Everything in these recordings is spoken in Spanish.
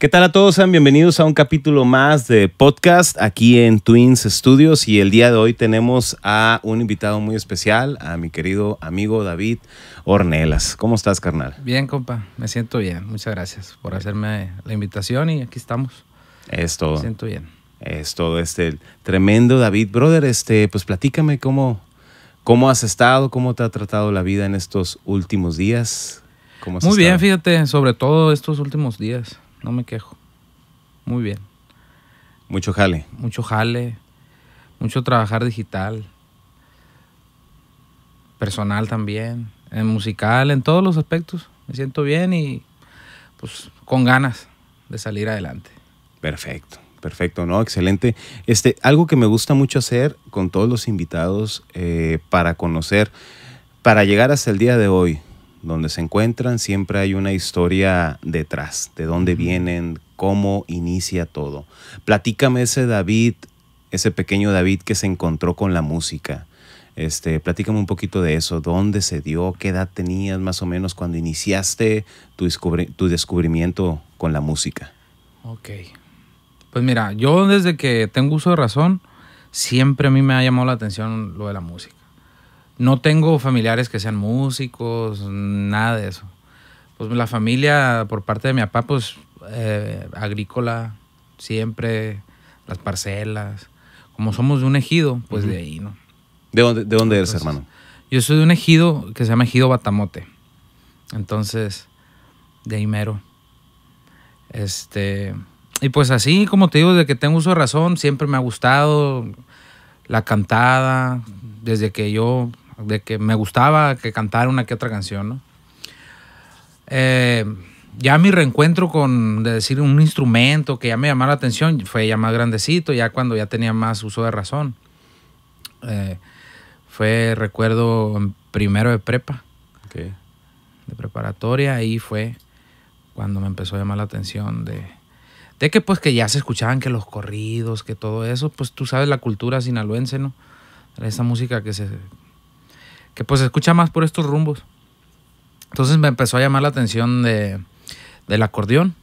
¿Qué tal a todos? Sean bienvenidos a un capítulo más de podcast aquí en Twins Studios y el día de hoy tenemos a un invitado muy especial, a mi querido amigo David Ornelas. ¿Cómo estás, carnal? Bien, compa, me siento bien. Muchas gracias por hacerme la invitación y aquí estamos. Es todo. Me siento bien. Es todo, este tremendo David. Brother, este, pues platícame cómo, cómo has estado, cómo te ha tratado la vida en estos últimos días. muy bien, fíjate, sobre todo estos últimos días no me quejo. Muy bien. Mucho jale. Mucho jale, mucho trabajar digital, personal también, en musical, en todos los aspectos. Me siento bien y pues con ganas de salir adelante. Perfecto. Perfecto, ¿no? Excelente. Este, algo que me gusta mucho hacer con todos los invitados eh, para conocer, para llegar hasta el día de hoy, donde se encuentran, siempre hay una historia detrás, de dónde vienen, cómo inicia todo. Platícame ese David, ese pequeño David que se encontró con la música. Este, platícame un poquito de eso, dónde se dio, qué edad tenías más o menos cuando iniciaste tu, tu descubrimiento con la música. Ok. Pues mira, yo desde que tengo uso de razón, siempre a mí me ha llamado la atención lo de la música. No tengo familiares que sean músicos, nada de eso. Pues la familia por parte de mi papá, pues eh, agrícola, siempre, las parcelas. Como somos de un ejido, pues de ahí, ¿no? ¿De dónde, de eres, hermano? Yo soy de un ejido que se llama Ejido Batamote. Entonces, de ahí mero. Este. Y pues así, como te digo, de que tengo uso razón, siempre me ha gustado la cantada, desde que yo de que me gustaba que cantara una que otra canción, ¿no? Eh, ya mi reencuentro con, de decir, un instrumento que ya me llamaba la atención, fue ya más grandecito, ya cuando ya tenía más uso de razón. Eh, fue, recuerdo, primero de prepa, de preparatoria, ahí fue cuando me empezó a llamar la atención de, de que pues que ya se escuchaban que los corridos, que todo eso, pues tú sabes la cultura sinaloense, ¿no? Esa música que se, que pues escucha más por estos rumbos. Entonces me empezó a llamar la atención de, del acordeón.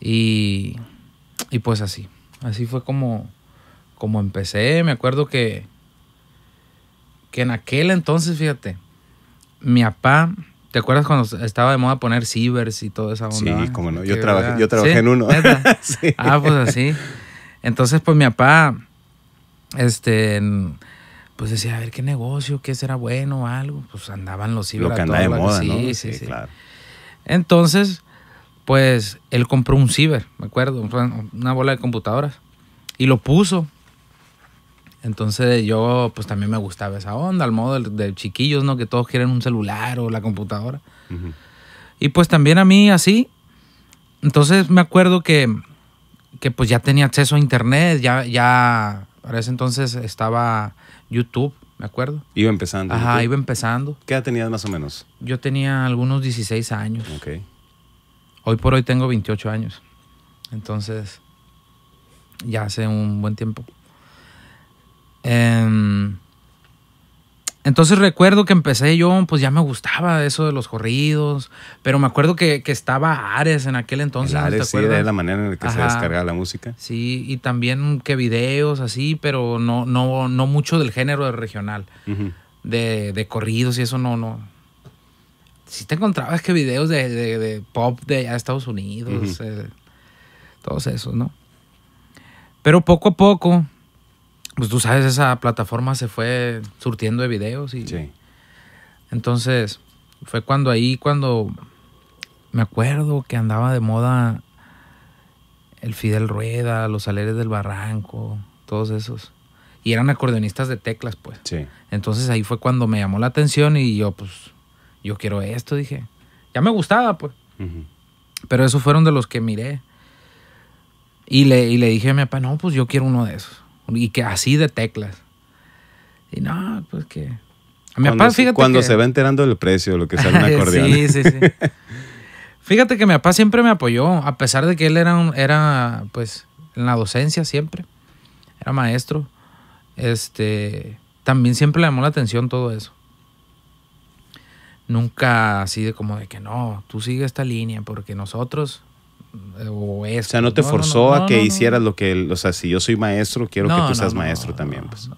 y, y, pues así, así fue como, como empecé. Me acuerdo que, que en aquel entonces, fíjate, mi papá ¿Te acuerdas cuando estaba de moda poner cibers y toda esa onda? Sí, como no. Yo trabajé, yo trabajé en uno. Ah, pues así. Entonces, pues mi papá, este, pues decía, a ver qué negocio, qué será bueno o algo. Pues andaban los Lo que andaba de moda, sí, Sí, sí, claro. Entonces, pues él compró un ciber, me acuerdo, una bola de computadoras y lo puso. Entonces yo pues también me gustaba esa onda, al modo de, chiquillos, ¿no? Que todos quieren un celular o la computadora. Y pues también a mí así. Entonces me acuerdo que, que pues ya tenía acceso a internet, ya, ya para ese entonces estaba YouTube, me acuerdo. Iba empezando. Ajá, iba empezando. ¿Qué edad tenías más o menos? Yo tenía algunos 16 años. Ok. Hoy por hoy tengo 28 años. Entonces, ya hace un buen tiempo. Em, entonces recuerdo que empecé yo, pues ya me gustaba eso de los corridos, pero me acuerdo que, estaba Ares en aquel entonces. Ares, sí, de la manera en la que se descargaba la música. Sí, y también que videos así, pero no, no, no mucho del género regional, de, corridos y eso no, no. Sí te encontrabas que videos de, pop de Estados Unidos, eh, todos esos, ¿no? Pero poco a poco pues tú sabes, esa plataforma se fue surtiendo de videos y... Sí. Entonces, fue cuando ahí, cuando me acuerdo que andaba de moda el Fidel Rueda, los Aleres del Barranco, todos esos. Y eran acordeonistas de teclas, pues. Sí. Entonces ahí fue cuando me llamó la atención y yo, pues, yo quiero esto, dije. Ya me gustaba, pues. Pero esos fueron de los que miré. Y le, y le dije a mi papá, no, pues yo quiero uno de esos. Y que así de teclas. Y no, pues que. A mi cuando papá, fíjate. cuando se va enterando del precio, lo que sale un acordeón. sí, sí, sí. fíjate que mi papá siempre me apoyó, a pesar de que él era, era pues, en la docencia siempre. Era maestro. Este. También siempre le llamó la atención todo eso. Nunca así de como de que no, tú sigue esta línea, porque nosotros o, sea, no te forzó a que hicieras lo que, o sea, si yo soy maestro, quiero que tú seas maestro también, pues.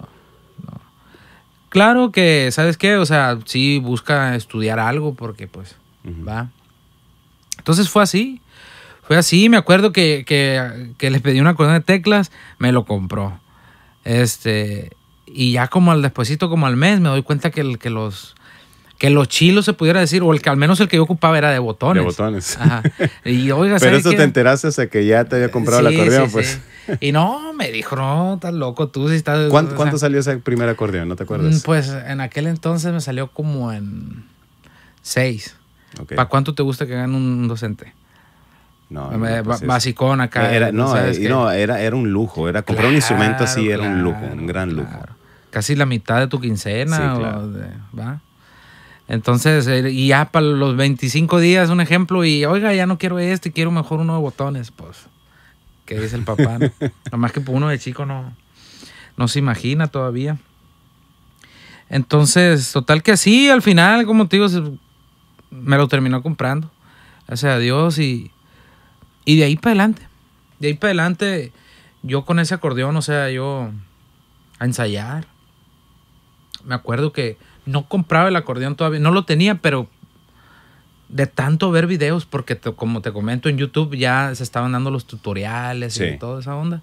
Claro que, ¿sabes qué? O sea, sí busca estudiar algo porque, pues, va. Entonces fue así. Fue así. Me acuerdo que, que, que pedí una corona de teclas, me lo compró. Este, y ya como al despuesito, como al mes, me doy cuenta que, que los que los chilos se pudiera decir, o el que al menos el que yo ocupaba era de botones. De botones. Pero eso te enteraste hasta que ya te había eh, comprado el acordeón, pues. Y no, me dijo, no, estás loco, tú si estás. ¿Cuánto, salió ese primer acordeón? ¿No te acuerdas? Mm, pues en aquel entonces me salió como en seis. ¿Para cuánto te gusta que gane un docente? No, no pues basicón acá. no, eh, no era, era un lujo. Era comprar un instrumento así, era un lujo, un gran lujo. Casi la mitad de tu quincena. Sí, o de, ¿va? Entonces, eh, y ya para los 25 días, un ejemplo, y oiga, ya no quiero este, quiero mejor uno de botones, pues. que es el papá? ¿no? más que uno de chico no, no se imagina todavía. Entonces, total que así al final, como te digo, me lo terminó comprando. O sea, Dios y, y de ahí para adelante. De ahí para adelante, yo con ese acordeón, o sea, yo a ensayar. Me acuerdo que no compraba el acordeón todavía, no lo tenía, pero de tanto ver videos, porque como te comento en YouTube ya se estaban dando los tutoriales y toda esa onda,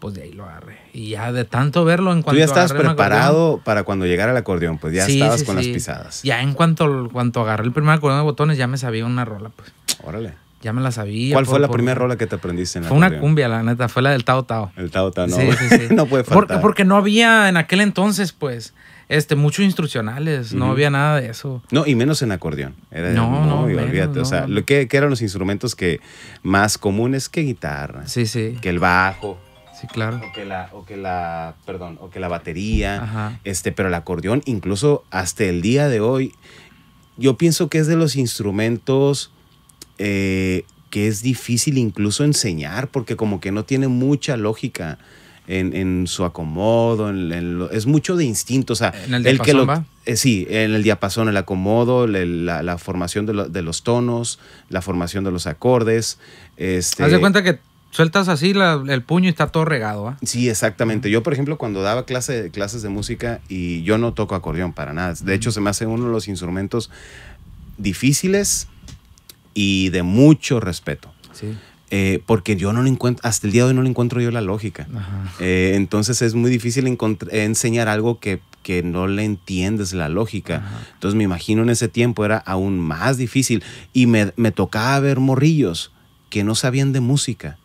pues de ahí lo agarré. Y ya de tanto verlo en cuanto... Tú ya estabas preparado para cuando llegara el acordeón, pues ya estabas con las pisadas. Ya en cuanto, cuanto agarré el primer acordeón de botones ya me sabía una rola, pues. Órale. Ya me la sabía. ¿Cuál fue la primera rola que te aprendiste en la Fue una cumbia, la neta, fue la del Tao Tao. El Tao Tao, no. no puede faltar. Porque, porque no había en aquel entonces, pues este, muchos instruccionales, no había nada de eso. No, y menos en acordeón. Era, no, no, olvídate. O sea, lo que, eran los instrumentos que más comunes que guitarra. Sí, sí. Que el bajo. Sí, claro. O que la, o que la, perdón, o que la batería. Ajá. Este, pero el acordeón, incluso hasta el día de hoy, yo pienso que es de los instrumentos eh, que es difícil incluso enseñar, porque como que no tiene mucha lógica en, su acomodo, es mucho de instinto. O sea, ¿En el, que lo, eh, sí, en el diapasón, el acomodo, la, formación de, los tonos, la formación de los acordes. Este, Haz de cuenta que sueltas así el puño y está todo regado. Sí, exactamente. Yo, por ejemplo, cuando daba clase, clases de música y yo no toco acordeón para nada. De hecho, se me hace uno de los instrumentos difíciles y de mucho respeto. Sí. Eh, porque yo no lo encuentro, hasta el día de hoy no le encuentro yo la lógica. Eh, entonces es muy difícil enseñar algo que, no le entiendes la lógica. Entonces me imagino en ese tiempo era aún más difícil y me, me tocaba ver morrillos que no sabían de música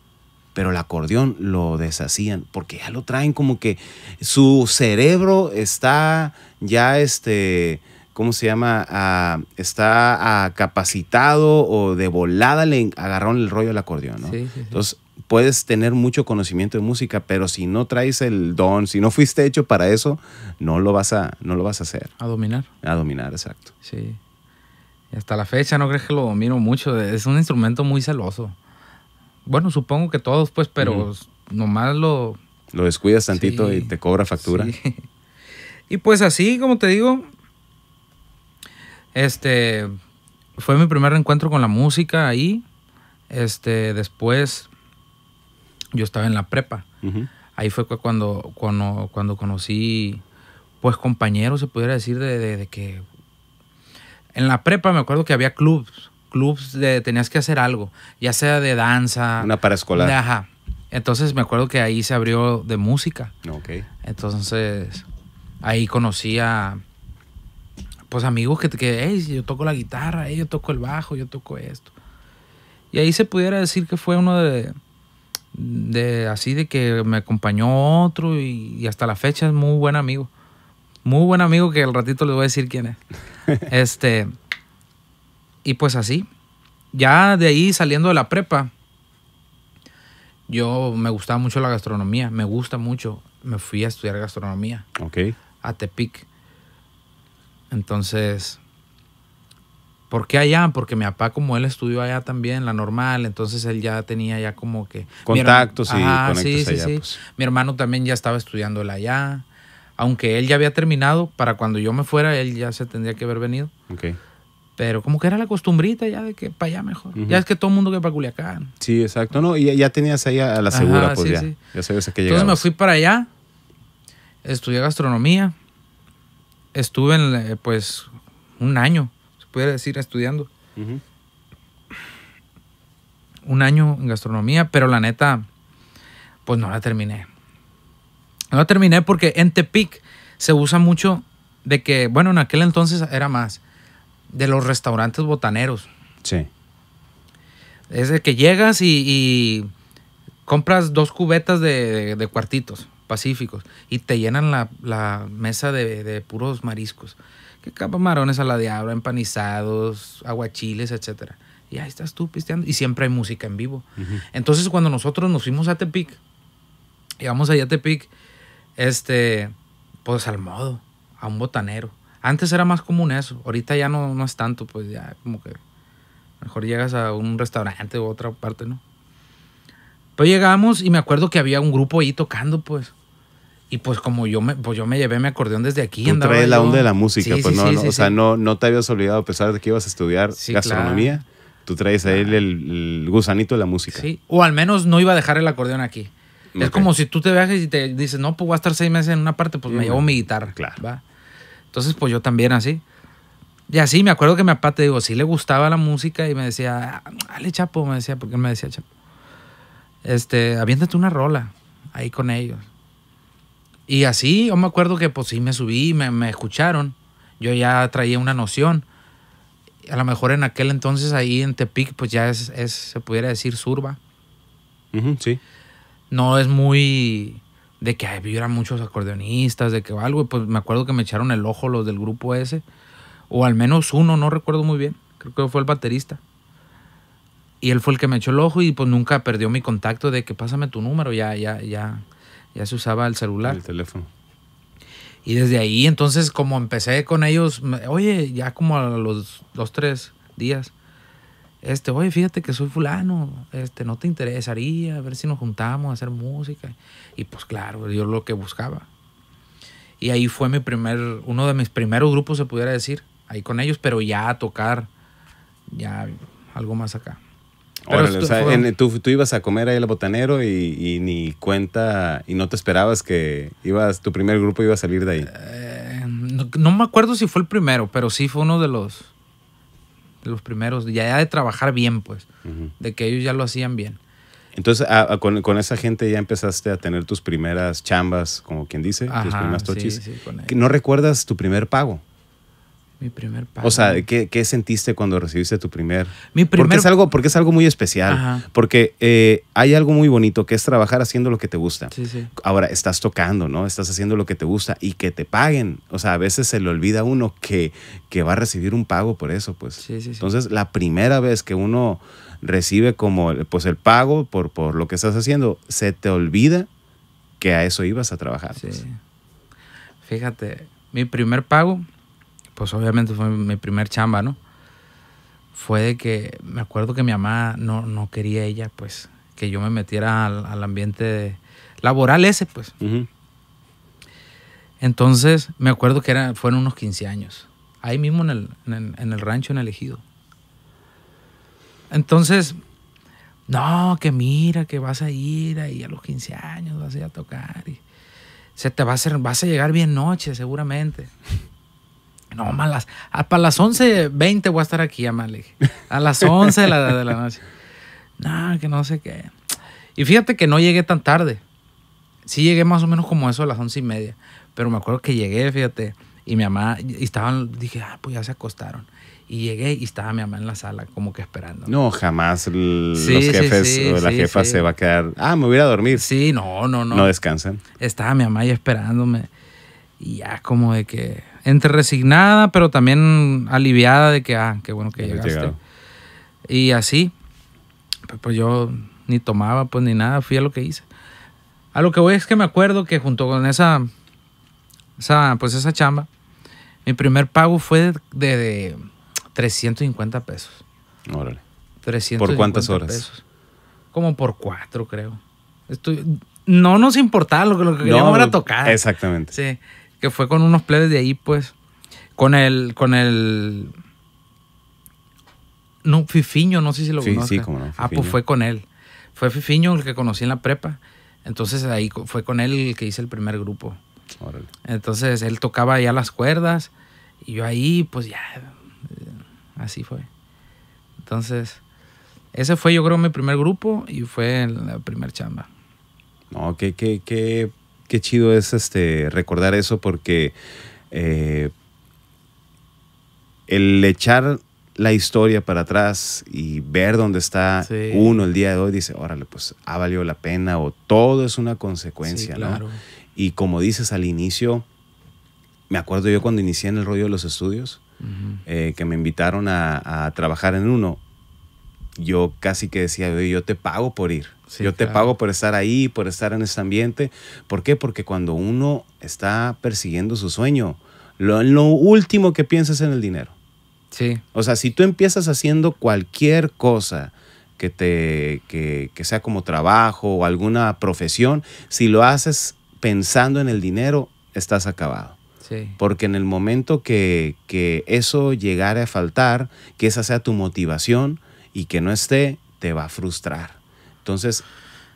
pero el acordeón lo deshacían porque ya lo traen como que su cerebro está ya este ¿cómo se llama? está capacitado o de volada le agarraron el rollo al acordeón, Entonces, puedes tener mucho conocimiento de música, pero si no traes el don, si no fuiste hecho para eso, no lo vas a, no lo vas a hacer. A dominar. A dominar, exacto. Sí. hasta la fecha no crees que lo domino mucho. Es un instrumento muy celoso. Bueno, supongo que todos, pues, pero nomás lo... Lo descuidas tantito y te cobra factura. Y pues así, como te digo, este, fue mi primer encuentro con la música ahí. Este, después yo estaba en la prepa. Ahí fue cuando, cuando, cuando conocí, pues compañeros, se pudiera decir, de, que... En la prepa me acuerdo que había clubs, clubs de tenías que hacer algo, ya sea de danza. Una paraescolar. escolar ajá. Entonces me acuerdo que ahí se abrió de música. Ok. Entonces ahí conocí a, pues amigos que te que, yo toco la guitarra, yo toco el bajo, yo toco esto. Y ahí se pudiera decir que fue uno de, de así de que me acompañó otro y, hasta la fecha es muy buen amigo. Muy buen amigo que al ratito les voy a decir quién es. este y pues así. Ya de ahí saliendo de la prepa yo me gustaba mucho la gastronomía, me gusta mucho. Me fui a estudiar gastronomía. Ok. A Tepic. Entonces, ¿por qué allá? Porque mi papá, como él estudió allá también, la normal, entonces él ya tenía ya como que... Contactos y sí, sí, allá, sí. Pues. Mi hermano también ya estaba estudiando allá. Aunque él ya había terminado, para cuando yo me fuera, él ya se tendría que haber venido. Okay. Pero como que era la costumbrita ya de que para allá mejor. Ya es que todo el mundo que para Culiacán. Sí, exacto. No, y ya tenías ahí a la segura, pues ya. Sí. que Entonces me fui para allá, estudié gastronomía estuve en, eh, pues un año, se puede decir, estudiando. Un año en gastronomía, pero la neta, pues no la terminé. No la terminé porque en Tepic se usa mucho de que, bueno, en aquel entonces era más, de los restaurantes botaneros. Sí. Es de que llegas y, compras dos cubetas de cuartitos pacíficos y te llenan la, mesa de, puros mariscos. Que camarones a la diabla, empanizados, aguachiles, etc. Y ahí estás tú pisteando. Y siempre hay música en vivo. Entonces, cuando nosotros nos fuimos a Tepic, llegamos allá a Tepic, este, pues al modo, a un botanero. Antes era más común eso, ahorita ya no, no es tanto, pues ya como que mejor llegas a un restaurante u otra parte, ¿no? Pues llegamos y me acuerdo que había un grupo ahí tocando, pues. Y pues como yo me, pues yo me llevé mi acordeón desde aquí. Tú traes la onda de la música, pues no, o sea, no, no te habías olvidado, a pesar de que ibas a estudiar gastronomía, tú traes ahí el, gusanito de la música. Sí, o al menos no iba a dejar el acordeón aquí. Es como si tú te viajes y te dices, no, pues voy a estar seis meses en una parte, pues me mm, llevo mi guitarra. Claro. ¿va? Entonces, pues yo también así. Y así me acuerdo que mi papá te digo, sí le gustaba la música y me decía, ah, dale chapo, me decía, porque él me decía chapo este, aviéntate una rola ahí con ellos. Y así, yo me acuerdo que pues sí me subí, me, me escucharon. Yo ya traía una noción. A lo mejor en aquel entonces ahí en Tepic, pues ya es, se pudiera decir surba. sí. No es muy de que hubiera muchos acordeonistas, de que algo. Pues me acuerdo que me echaron el ojo los del grupo ese. O al menos uno, no recuerdo muy bien. Creo que fue el baterista. Y él fue el que me echó el ojo y pues nunca perdió mi contacto de que pásame tu número, ya, ya, ya, ya se usaba el celular. El teléfono. Y desde ahí, entonces, como empecé con ellos, oye, ya como a los dos, tres días, este, oye, fíjate que soy fulano, este, no te interesaría, a ver si nos juntamos a hacer música. Y pues claro, yo lo que buscaba. Y ahí fue mi primer, uno de mis primeros grupos, se pudiera decir, ahí con ellos, pero ya a tocar, ya algo más acá tú, ibas a comer ahí al botanero y, ni cuenta, y no te esperabas que ibas, tu primer grupo iba a salir de ahí. Eh, no, me acuerdo si fue el primero, pero sí fue uno de los, los primeros, ya de trabajar bien, pues, de que ellos ya lo hacían bien. Entonces, ah, ah, con, esa gente ya empezaste a tener tus primeras chambas, como quien dice, tus primeras tochis. ¿No recuerdas tu primer pago? Mi primer pago. O sea, ¿qué, sentiste cuando recibiste tu primer? Mi primer... Porque es algo, porque es algo muy especial. Porque eh, hay algo muy bonito que es trabajar haciendo lo que te gusta. Ahora estás tocando, ¿no? Estás haciendo lo que te gusta y que te paguen. O sea, a veces se le olvida a uno que, va a recibir un pago por eso, pues. Sí, Entonces, la primera vez que uno recibe como pues el pago por, por lo que estás haciendo, se te olvida que a eso ibas a trabajar. Pues. Fíjate, mi primer pago pues obviamente fue mi primer chamba, ¿no? Fue de que me acuerdo que mi mamá no, quería ella, pues, que yo me metiera al, ambiente laboral ese, pues. Entonces, me acuerdo que era, fueron unos 15 años, ahí mismo en el, rancho, en Elegido. Entonces, no, que mira, que vas a ir ahí a los 15 años, vas a ir a tocar. Y se te va a hacer, vas a llegar bien noche, seguramente. no, malas, ah, para las 11.20 voy a estar aquí, amable. A las 11 de la, de la noche. No, que no sé qué. Y fíjate que no llegué tan tarde. Sí llegué más o menos como eso a las once y media. Pero me acuerdo que llegué, fíjate. Y mi mamá, estaban, dije, ah, pues ya se acostaron. Y llegué y estaba mi mamá en la sala, como que esperando. No, jamás los jefes o la jefa se va a quedar. Ah, me voy a dormir. Sí, no, no, no. No descansan. Estaba mi mamá ahí esperándome. Y ya como de que entre resignada, pero también aliviada de que, ah, qué bueno que llegaste. Y así, pues yo ni tomaba, pues ni nada, fui a lo que hice. A lo que voy es que me acuerdo que junto con esa, pues esa chamba, mi primer pago fue de, 350 pesos. Órale. ¿Por cuántas horas? Como por cuatro, creo. Estoy, no nos importaba, lo, que queríamos era pues, tocar. Exactamente. Sí que fue con unos plebes de ahí, pues. Con el, con el... No, Fifiño, no sé si lo sí, Ah, pues fue con él. Fue Fifiño el que conocí en la prepa. Entonces ahí fue con él el que hice el primer grupo. Entonces él tocaba ya las cuerdas y yo ahí, pues ya, así fue. Entonces, ese fue yo creo mi primer grupo y fue la primer chamba. No, que qué, qué qué chido es este recordar eso porque eh, el echar la historia para atrás y ver dónde está uno el día de hoy, dice, órale, pues ha valido la pena o todo es una consecuencia, Y como dices al inicio, me acuerdo yo cuando inicié en el rollo de los estudios, eh, que me invitaron a, trabajar en uno, yo casi que decía, yo te pago por ir. yo te pago por estar ahí, por estar en ese ambiente. ¿Por qué? Porque cuando uno está persiguiendo su sueño, lo, último que piensas es en el dinero. Sí. O sea, si tú empiezas haciendo cualquier cosa que, te, que, sea como trabajo o alguna profesión, si lo haces pensando en el dinero, estás acabado. Sí. Porque en el momento que, que eso llegara a faltar, que esa sea tu motivación, y que no esté, te va a frustrar. Entonces,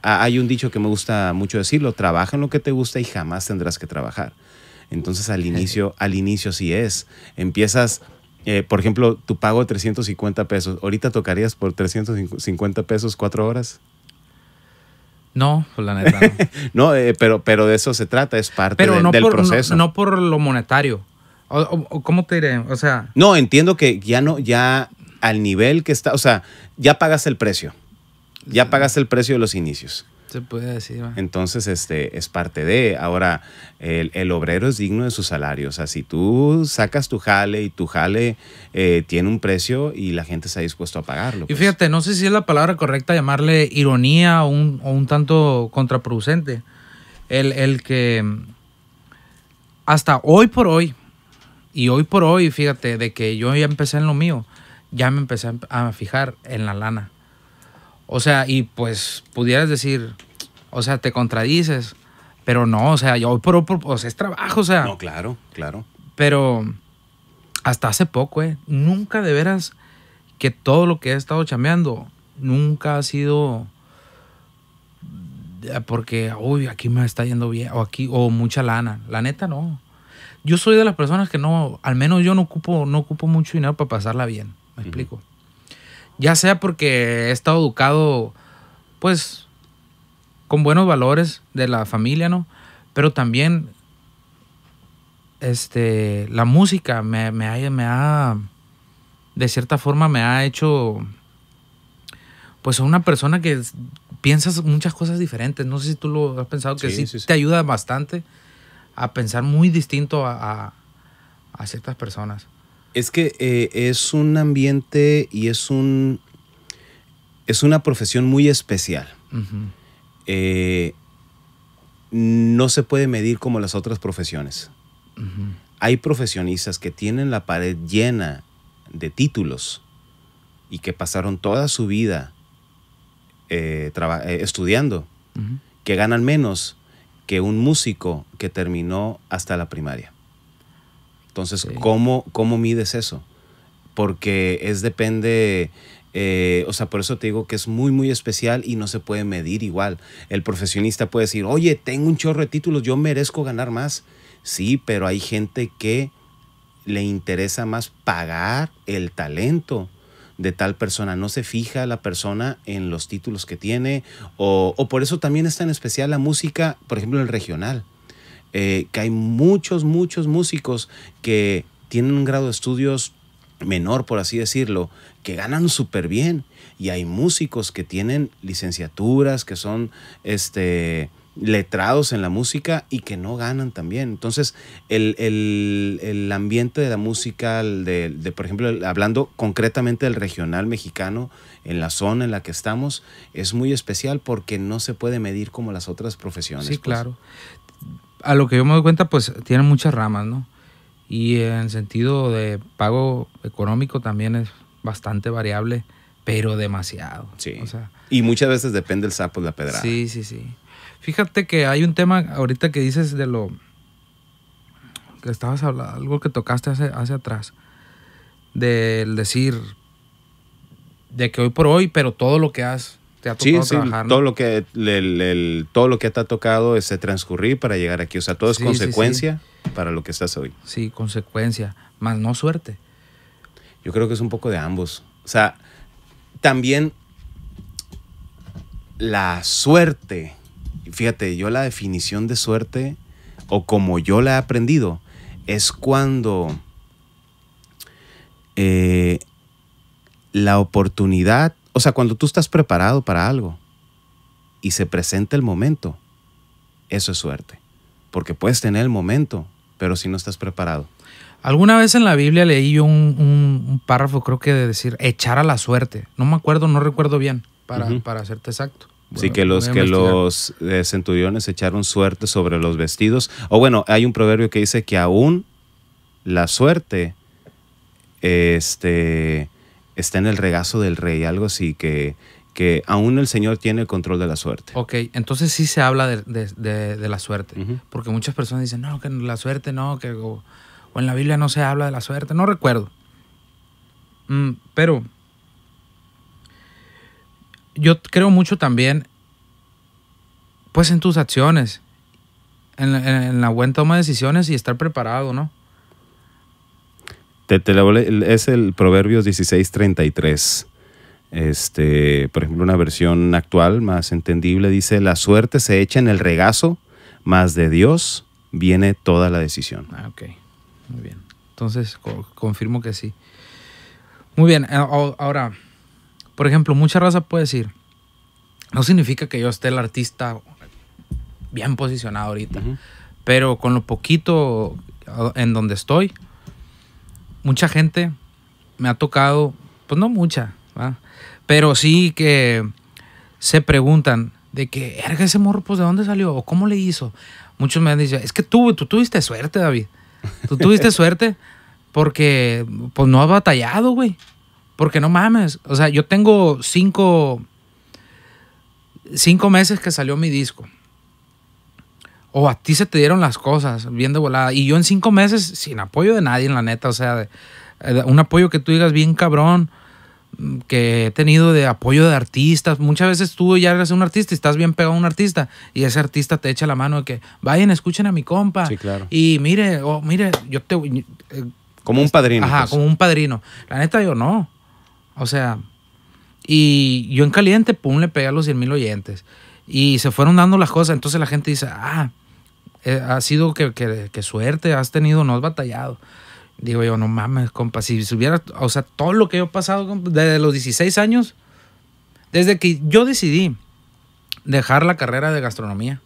hay un dicho que me gusta mucho decirlo, trabaja en lo que te gusta y jamás tendrás que trabajar. Entonces al inicio, al inicio sí es. Empiezas, eh, por ejemplo, tu pago de 350 pesos. ¿Ahorita tocarías por 350 pesos cuatro horas? No, pues, la neta. No, eh, pero, pero de eso se trata, es parte del proceso. No, no, por lo monetario. ¿Cómo te diré? O sea. No, entiendo que ya no, ya al nivel que está, o sea, ya pagas el precio. Ya pagaste el precio de los inicios. Se puede decir. Entonces, este es parte de. Ahora, el, obrero es digno de su salario. O sea, si tú sacas tu jale y tu jale eh, tiene un precio y la gente está dispuesto a pagarlo. Y pues. fíjate, no sé si es la palabra correcta llamarle ironía o un, tanto contraproducente. El, el que hasta hoy por hoy, y hoy por hoy, fíjate, de que yo ya empecé en lo mío, ya me empecé a fijar en la lana. O sea, y pues pudieras decir, o sea, te contradices, pero no, o sea, yo, pero, pues, es trabajo, o sea. No, claro, claro. Pero hasta hace poco, eh, nunca de veras que todo lo que he estado chameando nunca ha sido ah, porque, uy, aquí me está yendo bien, o aquí, o mucha lana. La neta, no. Yo soy de las personas que no, al menos yo no ocupo, no ocupo mucho dinero para pasarla bien. ¿Me explico? Ya sea porque he estado educado, pues, con buenos valores de la familia, ¿no? Pero también, este, la música me, ha, de cierta forma, me ha hecho, pues, una persona que piensas muchas cosas diferentes. No sé si tú lo has pensado, que sí, te ayuda bastante a pensar muy distinto a ciertas personas. Es que eh, es un ambiente y es un. Es una profesión muy especial. Eh, no se puede medir como las otras profesiones. Hay profesionistas que tienen la pared llena de títulos y que pasaron toda su vida eh, estudiando, que ganan menos que un músico que terminó hasta la primaria. Entonces, ¿cómo, ¿cómo mides eso? Porque es depende... Eh, o sea, por eso te digo que es muy, muy especial y no se puede medir igual. El profesionista puede decir, oye, tengo un chorro de títulos, yo merezco ganar más. Sí, pero hay gente que le interesa más pagar el talento de tal persona. No se fija la persona en los títulos que tiene. O, o por eso también es tan especial la música, por ejemplo, el regional. Eh, que hay muchos, muchos músicos que tienen un grado de estudios menor, por así decirlo, que ganan súper bien. Y hay músicos que tienen licenciaturas, que son este, letrados en la música y que no ganan también. Entonces, el, el, el ambiente de la música, de, por ejemplo, hablando concretamente del regional mexicano, en la zona en la que estamos, es muy especial porque no se puede medir como las otras profesiones. Sí, pues. claro a lo que yo me doy cuenta, pues tiene muchas ramas, ¿no? Y en sentido de pago económico también es bastante variable, pero demasiado. Sí. y muchas veces depende el sapo de la pedrada. Sí, sí, sí. Fíjate que hay un tema ahorita que dices de lo que estabas hablando, algo que tocaste hace, hace atrás, del decir, de que hoy por hoy, pero todo lo que has todo lo que todo lo que te ha tocado es eh, transcurrir para llegar aquí, o sea, todo es consecuencia para lo que estás hoy. Sí, consecuencia, más no suerte. Yo creo que es un poco de ambos. O sea, también la suerte, fíjate, yo la definición de suerte, o como yo la he aprendido, es cuando eh, la oportunidad o sea, cuando tú estás preparado para algo y se presenta el momento, eso es suerte. Porque puedes tener el momento, pero si no estás preparado. Alguna vez en la Biblia leí yo un, párrafo, creo que de decir, echar a la suerte. No me acuerdo, no recuerdo bien, para, hacerte para serte exacto. sí, que los, que los eh, centuriones echaron suerte sobre los vestidos. O bueno, hay un proverbio que dice que aún la suerte este, está en el regazo del rey, algo así que, que aún el Señor tiene el control de la suerte. Ok, entonces sí se habla de, la suerte, porque muchas personas dicen, no, que la suerte no, que o, en la Biblia no se habla de la suerte, no recuerdo. Mm, pero yo creo mucho también, pues en tus acciones, en la buena toma de decisiones y estar preparado, ¿no? es el Proverbios 16:33. Este, por ejemplo, una versión actual más entendible dice, la suerte se echa en el regazo, más de Dios viene toda la decisión. Ah, ok, muy bien. Entonces, confirmo que sí. Muy bien, eh, ahora, por ejemplo, mucha raza puede decir, no significa que yo esté el artista bien posicionado ahorita, pero con lo poquito en donde estoy, mucha gente me ha tocado, pues no mucha, pero sí que se preguntan de que, erga ese morro, pues de dónde salió o cómo le hizo. Muchos me han dicho, es que tú, tú tuviste suerte, David. Tú tuviste suerte porque pues no has batallado, güey. Porque no mames. O sea, yo tengo cinco, cinco meses que salió mi disco o a ti se te dieron las cosas bien de volada. Y yo en cinco meses, sin apoyo de nadie, en la neta, o sea, un apoyo que tú digas bien cabrón, mm, que he tenido de apoyo de artistas. Muchas veces tú ya eres un artista y estás bien pegado a un artista y ese artista te echa la mano de que vayan, escuchen a mi compa. Sí, claro. Y mire, o mire, yo te... Eh, como un padrino. Ajá, pues. como un padrino. La neta, yo no. O sea, y yo en caliente, pum, le pegué a los cien mil oyentes. Y se fueron dando las cosas. Entonces la gente dice, ah, eh, ha sido que, suerte has tenido, no has batallado. Digo yo, no mames, compa, si, hubiera, o sea, todo lo que yo he pasado desde los 16 años, desde que yo decidí dejar la carrera de gastronomía,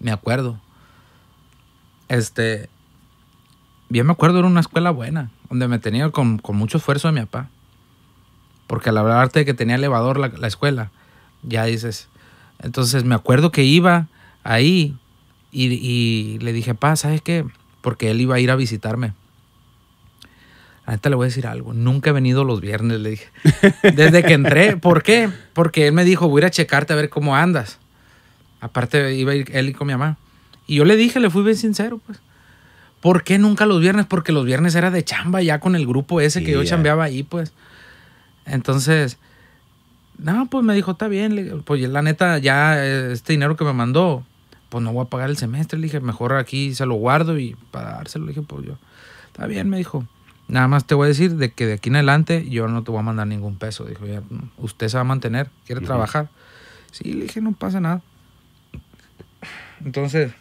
me acuerdo. Este, bien me acuerdo, era una escuela buena, donde me tenía con, mucho esfuerzo de mi papá. Porque al hablarte de que tenía elevador la, la escuela, ya dices. Entonces me acuerdo que iba ahí y, le dije, pa, ¿sabes qué? Porque él iba a ir a visitarme. Ahorita le voy a decir algo. Nunca he venido los viernes, le dije. Desde que entré. ¿Por qué? Porque él me dijo, voy a ir a checarte a ver cómo andas. Aparte, iba a ir él con mi mamá. Y yo le dije, le fui bien sincero, pues. ¿Por qué nunca los viernes? Porque los viernes era de chamba ya con el grupo ese que yo chambeaba ahí, pues. Entonces, no, pues me dijo, está bien. Pues la neta, ya eh, este dinero que me mandó, pues no voy a pagar el semestre. Le dije, mejor aquí se lo guardo y para dárselo. Le dije, pues yo, está bien, me dijo. Nada más te voy a decir de que de aquí en adelante yo no te voy a mandar ningún peso. Dijo, usted se va a mantener, quiere trabajar. Sí, le dije, no pasa nada. Entonces,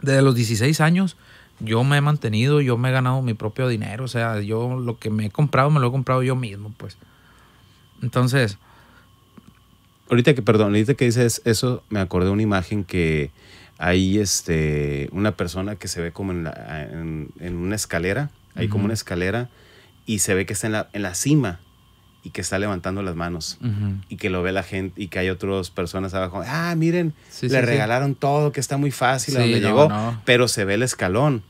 desde los 16 años yo me he mantenido, yo me he ganado mi propio dinero. O sea, yo lo que me he comprado me lo he comprado yo mismo, pues. Entonces, ahorita que, perdón, ahorita que dices eso, me acordé de una imagen que hay este, una persona que se ve como en, una escalera, hay como una escalera y se ve que está en la, en la cima y que está levantando las manos y que lo ve la gente y que hay otras personas abajo. Ah, miren, le regalaron todo, que está muy fácil a donde llegó, pero se ve el escalón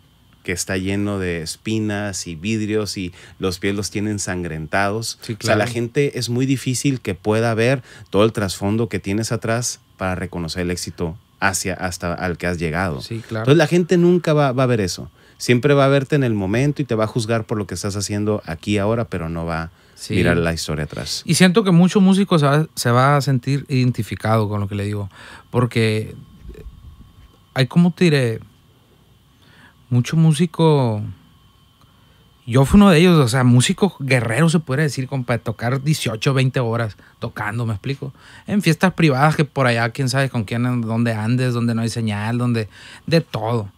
que está lleno de espinas y vidrios y los pies los tienen sangrentados. O sea, la gente es muy difícil que pueda ver todo el trasfondo que tienes atrás para reconocer el éxito hacia hasta al que has llegado. Sí, claro. Entonces la gente nunca va, a ver eso. Siempre va a verte en el momento y te va a juzgar por lo que estás haciendo aquí ahora, pero no va a mirar la historia atrás. Y siento que muchos músicos se, se va, a sentir identificado con lo que le digo, porque hay como te diré, mucho músico. Yo fui uno de ellos, o sea, músico guerrero se puede decir, compa, tocar 18, 20 horas tocando, ¿me explico? En fiestas privadas que por allá, quién sabe con quién, dónde andes, donde no hay señal, donde. de todo.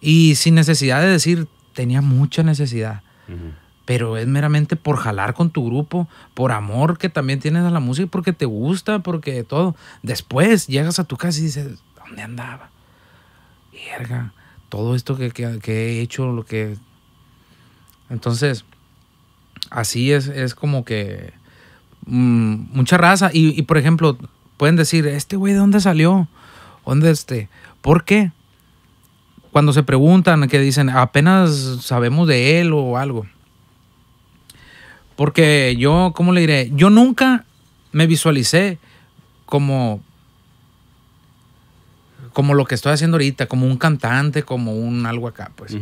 Y sin necesidad de decir, tenía mucha necesidad. Pero es meramente por jalar con tu grupo, por amor que también tienes a la música, porque te gusta, porque todo. Después llegas a tu casa y dices, ¿dónde andaba? todo esto que, he hecho, lo que... Entonces, así es, es como que mm, mucha raza. Y, y, por ejemplo, pueden decir, este güey, ¿de dónde salió? ¿Dónde este? ¿Por qué? Cuando se preguntan, que dicen, apenas sabemos de él o algo. Porque yo, ¿cómo le diré? Yo nunca me visualicé como como lo que estoy haciendo ahorita, como un cantante, como un algo acá, pues.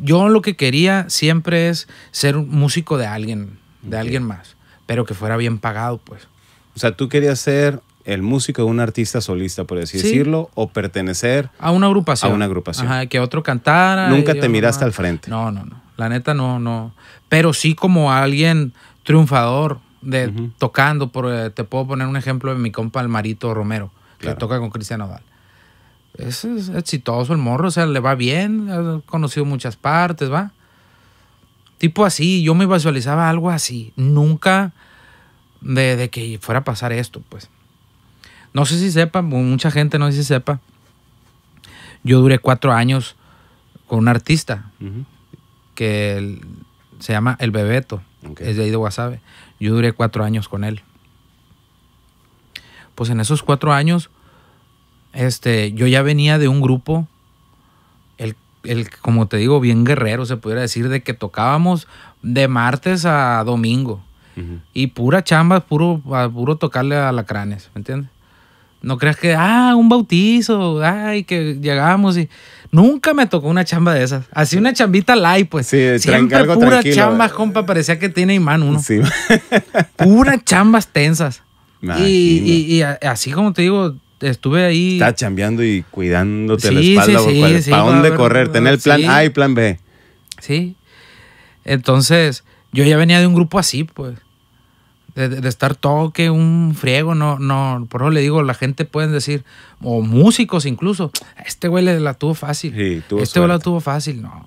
Yo lo que quería siempre es ser un músico de alguien, de alguien más, pero que fuera bien pagado, pues. O sea, tú querías ser el músico de un artista solista, por así decirlo, o pertenecer a una agrupación. A una agrupación. Ajá, que otro cantara. Nunca te miraste al frente. No, no, no. La neta no, no. Pero sí como alguien triunfador de tocando, eh, te puedo poner un ejemplo de mi compa marito Romero, que toca con Cristian Odal es, exitoso el morro, o sea, le va bien, ha conocido muchas partes, ¿va? Tipo así, yo me visualizaba algo así, nunca de, que fuera a pasar esto, pues. No sé si sepa, mucha gente no sé si sepa. Yo duré cuatro años con un artista que se llama El Bebeto, es de ahí de Guasave. Yo duré cuatro años con él. Pues en esos cuatro años este, yo ya venía de un grupo, el, el, como te digo, bien guerrero, se pudiera decir, de que tocábamos de martes a domingo. Y pura chamba, puro, puro tocarle a lacranes, ¿me entiendes? No creas que, ah, un bautizo, ay, que llegábamos y... Nunca me tocó una chamba de esas. Así una chambita light, pues. Sí, Siempre algo pura chamba, compa, parecía que tiene imán uno. Sí. Puras chambas tensas. Y, y, así como te digo, estuve ahí. está chambeando y cuidándote la espalda. Sí, ¿Para dónde correr? Tener el plan A y plan B. Sí. Entonces, yo ya venía de un grupo así, pues. De, de, estar que un friego, no, no, por eso le digo, la gente pueden decir, o músicos incluso, este güey la tuvo fácil. Sí, tuvo este güey la tuvo fácil, no.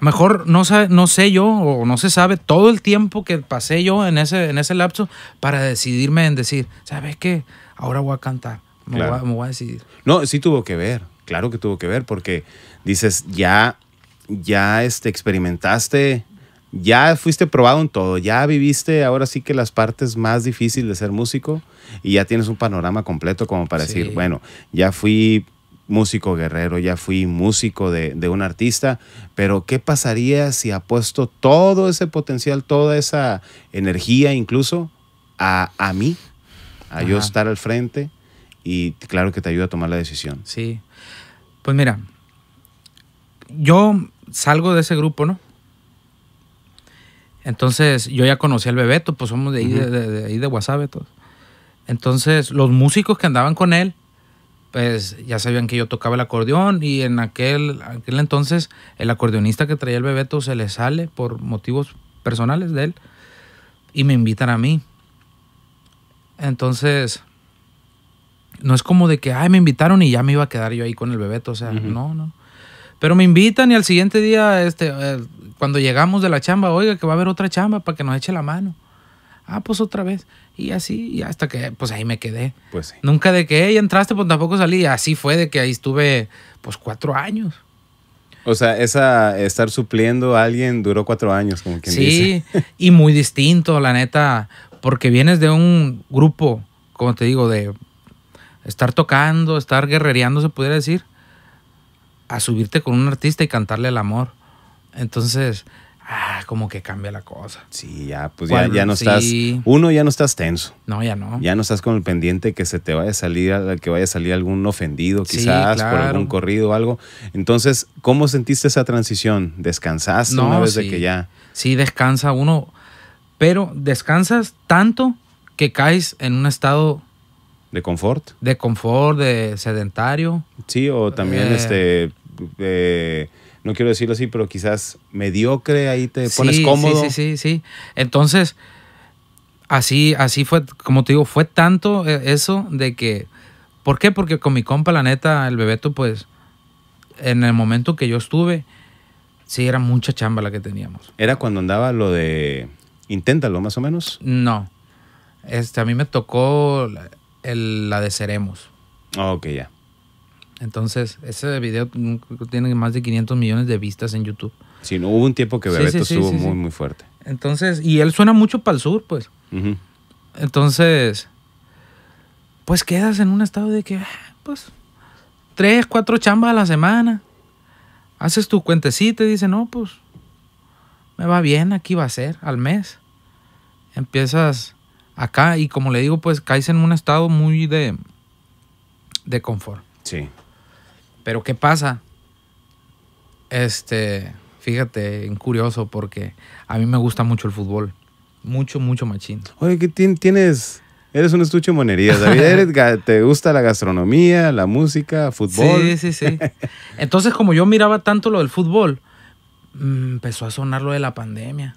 mejor no, no sé yo, o no se sabe todo el tiempo que pasé yo en ese, en ese lapso para decidirme en decir, ¿sabes qué? ahora voy a cantar, me, voy, a, decidir. No, sí tuvo que ver, claro que tuvo que ver, porque dices, ya, ya este, experimentaste, ya fuiste probado en todo, ya viviste ahora sí que las partes más difíciles de ser músico y ya tienes un panorama completo como para decir, bueno, ya fui músico guerrero, ya fui músico de, un artista, pero ¿qué pasaría si ha puesto todo ese potencial, toda esa energía incluso a, a mí? a yo estar al frente y claro que te ayuda a tomar la decisión. Sí. Pues mira, yo salgo de ese grupo, ¿no? Entonces yo ya conocí al Bebeto, pues somos de ahí, de, de, Guasave Entonces los músicos que andaban con él, pues ya sabían que yo tocaba el acordeón y en aquel, aquel entonces el acordeonista que traía el Bebeto se le sale por motivos personales de él y me invitan a mí. Entonces, no es como de que, ay, me invitaron y ya me iba a quedar yo ahí con el bebé. o sea, no, no. Pero me invitan y al siguiente día, este, eh, cuando llegamos de la chamba, oiga, que va a haber otra chamba para que nos eche la mano. Ah, pues otra vez. Y así, y hasta que, pues ahí me quedé. Pues sí. Nunca de que, hey, entraste, pues tampoco salí. así fue de que ahí estuve, pues cuatro años. O sea, esa estar supliendo a alguien duró cuatro años, como quien sí, dice. Sí, y muy distinto, la neta porque vienes de un grupo, como te digo, de estar tocando, estar guerrereando, se pudiera decir, a subirte con un artista y cantarle el amor. Entonces, ah, como que cambia la cosa. Sí, ya, pues ya, ya, no estás. Uno, ya no estás tenso. No, ya no. Ya no estás con el pendiente que se te vaya a salir, que vaya a salir algún ofendido, quizás, por algún corrido o algo. Entonces, ¿cómo sentiste esa transición? ¿Descansaste una vez de que ya? Sí, descansa uno pero descansas tanto que caes en un estado de confort. De confort, de sedentario. Sí, o también eh. este eh, no quiero decirlo así, pero quizás mediocre, ahí te pones cómodo. Sí, sí, sí, sí. Entonces, así, así fue, como te digo, fue tanto eh, eso de que. ¿Por qué? Porque con mi compa, la neta, el bebeto, pues, en el momento que yo estuve, sí, era mucha chamba la que teníamos. Era cuando andaba lo de Inténtalo, más o menos. No. Este, a mí me tocó la, de Seremos. Ah, ok, ya. Entonces, ese video tiene más de 500 millones de vistas en YouTube. Sí, no, hubo un tiempo que Bebeto estuvo muy, muy fuerte. Entonces, y él suena mucho para el sur, pues. Entonces, pues quedas en un estado de que, ah, pues, tres, cuatro chambas a la semana. Haces tu cuentecita y dicen, no, pues, me va bien, aquí va a ser, al mes. Empiezas acá y como le digo, pues caes en un estado muy de, de confort. Sí. Pero ¿qué pasa? Este, fíjate, curioso porque a mí me gusta mucho el fútbol. Mucho, mucho machín. Oye, ¿qué tienes? Eres un estuche de monerías, David. ¿Te gusta la gastronomía, la música, fútbol? Sí, sí, sí. Entonces, como yo miraba tanto lo del fútbol, Mm, empezó a sonar lo de la pandemia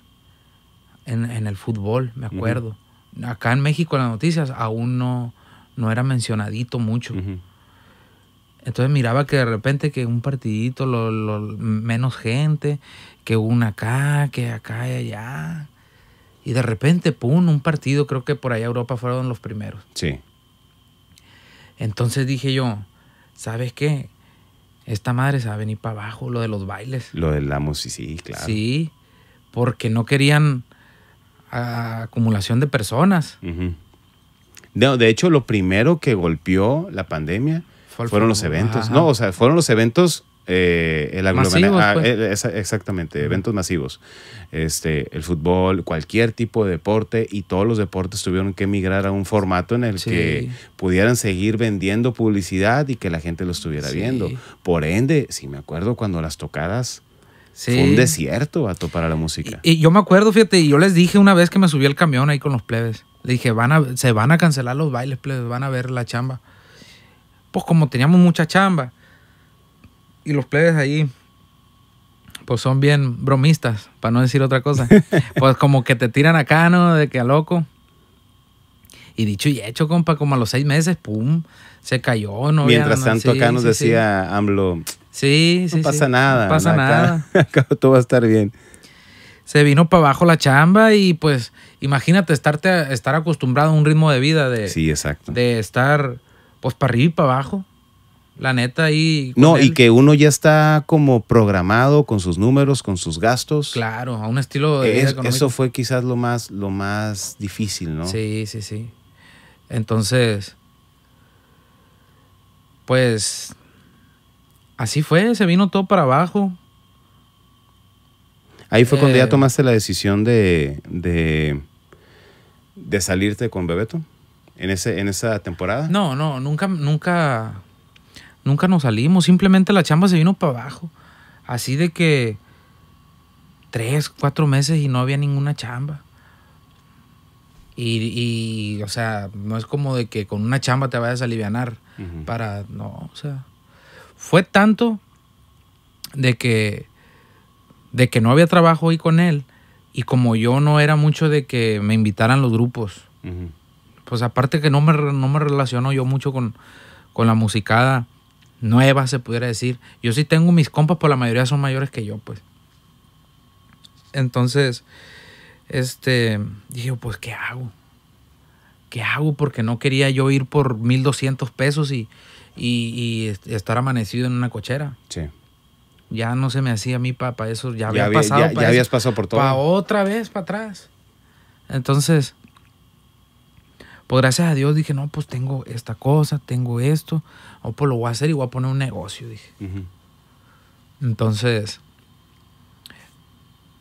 en, el fútbol, me acuerdo. Acá en México las noticias aún no, no era mencionadito mucho. Entonces miraba que de repente que un partidito, lo, menos gente, que una acá, que acá y allá. Y de repente, pum, un partido, creo que por allá Europa fueron los primeros. Sí. Entonces dije yo, ¿sabes qué? esta madre se va a venir para abajo, lo de los bailes. Lo de la música, sí, claro. Sí, porque no querían ah, acumulación de personas. de hecho, lo primero que golpeó la pandemia fueron los eventos. No, o sea, fueron los eventos eh, el masivos, ah, pues. eh, exactamente, eventos masivos. Este, el fútbol, cualquier tipo de deporte y todos los deportes tuvieron que migrar a un formato en el que pudieran seguir vendiendo publicidad y que la gente lo estuviera viendo. Por ende, si me acuerdo cuando las tocadas Fue un desierto, topar para la música. Y, yo me acuerdo, fíjate, y yo les dije una vez que me subí al camión ahí con los plebes. Le dije, van a, se van a cancelar los bailes, plebes, van a ver la chamba. Pues como teníamos mucha chamba, y los plebes ahí pues son bien bromistas, para no decir otra cosa. Pues como que te tiran acá, ¿no? De que a loco. Y dicho y hecho, compa, como a los seis meses, pum, se cayó, ¿no? Mientras tanto acá nos decía AMLO, sí, sí, no pasa nada. No pasa nada. Acá, todo va a estar bien. Se vino para abajo la chamba y pues imagínate estarte, estar acostumbrado a un ritmo de vida de... Sí, exacto. De estar pues para arriba y para abajo. La neta ahí. No, y que uno ya está como programado con sus números, con sus gastos. Claro, a un estilo de Eso fue quizás lo más, lo más difícil, ¿no? Sí, sí, sí. Entonces, pues así fue, se vino todo para abajo. Ahí fue cuando ya eh, tomaste la decisión de, de, de salirte con Bebeto en ese en esa temporada? No, no, nunca nunca Nunca nos salimos, simplemente la chamba se vino para abajo. Así de que tres, cuatro meses y no había ninguna chamba. Y, y o sea, no es como de que con una chamba te vayas a aliviar para, no, o sea, fue tanto de que, de que no había trabajo ahí con él y como yo no era mucho de que me invitaran los grupos. Pues aparte que no me, no me relaciono yo mucho con, con la musicada, Nueva, se pudiera decir. Yo sí tengo mis compas, pero pues la mayoría son mayores que yo, pues. Entonces, este, dije, pues, ¿qué hago? ¿Qué hago? Porque no quería yo ir por 1200 pesos y, y, estar amanecido en una cochera. Sí. Ya no se me hacía a mí para eso. Ya, había pasado. Ya, pues, habías pasado por todo. Para otra vez, para atrás. Entonces, pues gracias a Dios dije, no, pues tengo esta cosa, tengo esto, o oh, pues lo voy a hacer y voy a poner un negocio, dije. Entonces,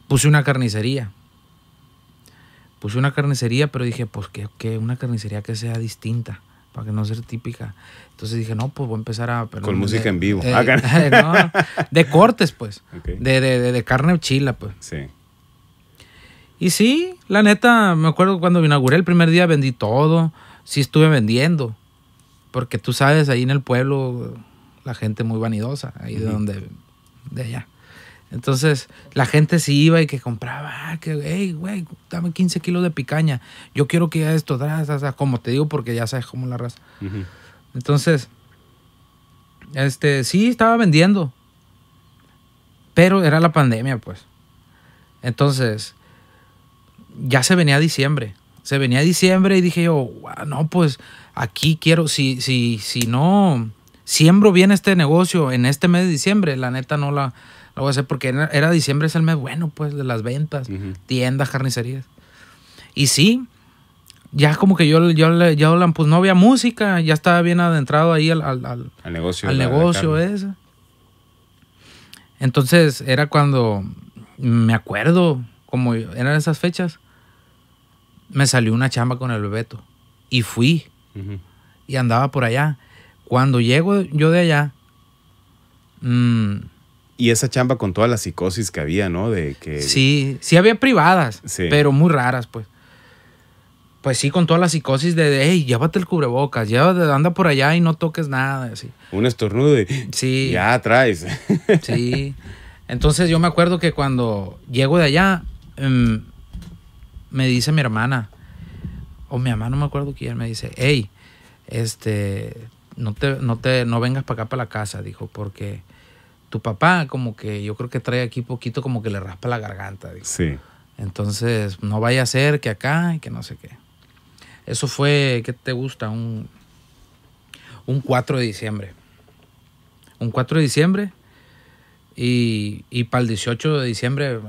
puse una carnicería. Puse una carnicería, pero dije, pues que, una carnicería que sea distinta para que no sea típica. Entonces dije, no, pues voy a empezar a... Con música en vivo. De, ah, de cortes, pues. De, de, carne chila, pues. Sí. Y sí, la neta, me acuerdo cuando inauguré el primer día vendí todo. Sí estuve vendiendo. Porque tú sabes, ahí en el pueblo, la gente muy vanidosa, ahí de donde, de allá. Entonces, la gente se iba y que compraba, ah, que, hey, güey, dame 15 kilos de picaña. Yo quiero que ya esto, como te digo, porque ya sabes cómo la raza. Entonces, este, sí estaba vendiendo, pero era la pandemia, pues. Entonces, ya se venía diciembre se venía diciembre y dije yo, no, pues aquí quiero, si, si, si no siembro bien este negocio en este mes de diciembre, la neta no la, voy a hacer porque era, diciembre, es el mes bueno, pues, de las ventas, tiendas, carnicerías. Y sí, ya como que yo, yo, yo, pues no había música, ya estaba bien adentrado ahí al, negocio. Al negocio ese. Entonces era cuando, me acuerdo, como eran esas fechas, me salió una chamba con el Bebeto. y fui y andaba por allá. Cuando llego yo de allá, mm, y esa chamba con toda la psicosis que había, ¿no? De que sí, sí había privadas, pero muy raras, pues. Pues sí, con toda la psicosis de, hey, llévate el cubrebocas, llévate, anda por allá y no toques nada, así. Un estornudo sí. ya traes. Sí. Entonces yo me acuerdo que cuando llego de allá, em, me dice mi hermana, o mi mamá, no me acuerdo quién, me dice, hey, este, no te, no te, no vengas para acá para la casa, dijo, porque tu papá como que yo creo que trae aquí poquito como que le raspa la garganta, dijo. Sí. Entonces, no vaya a ser que acá y que no sé qué. Eso fue, ¿qué te gusta? Un, un 4 de diciembre. Un 4 de diciembre. Y, y para el 18 de diciembre eh,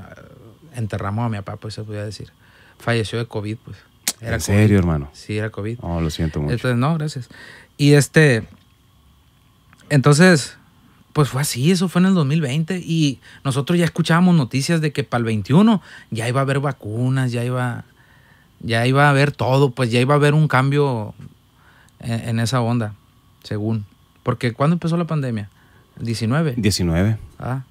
enterramos a mi papá, pues se podía decir falleció de COVID, pues. Era ¿En serio, hermano? Sí, era COVID. Oh, lo siento mucho. Entonces, no, gracias. Y este, entonces, pues fue así, eso fue en el 2020 y nosotros ya escuchábamos noticias de que para el 21 ya iba a haber vacunas, ya iba, ya iba a haber todo, pues ya iba a haber un cambio e, en, esa onda, según. Porque ¿cuándo empezó la pandemia? 19. 19. Ah,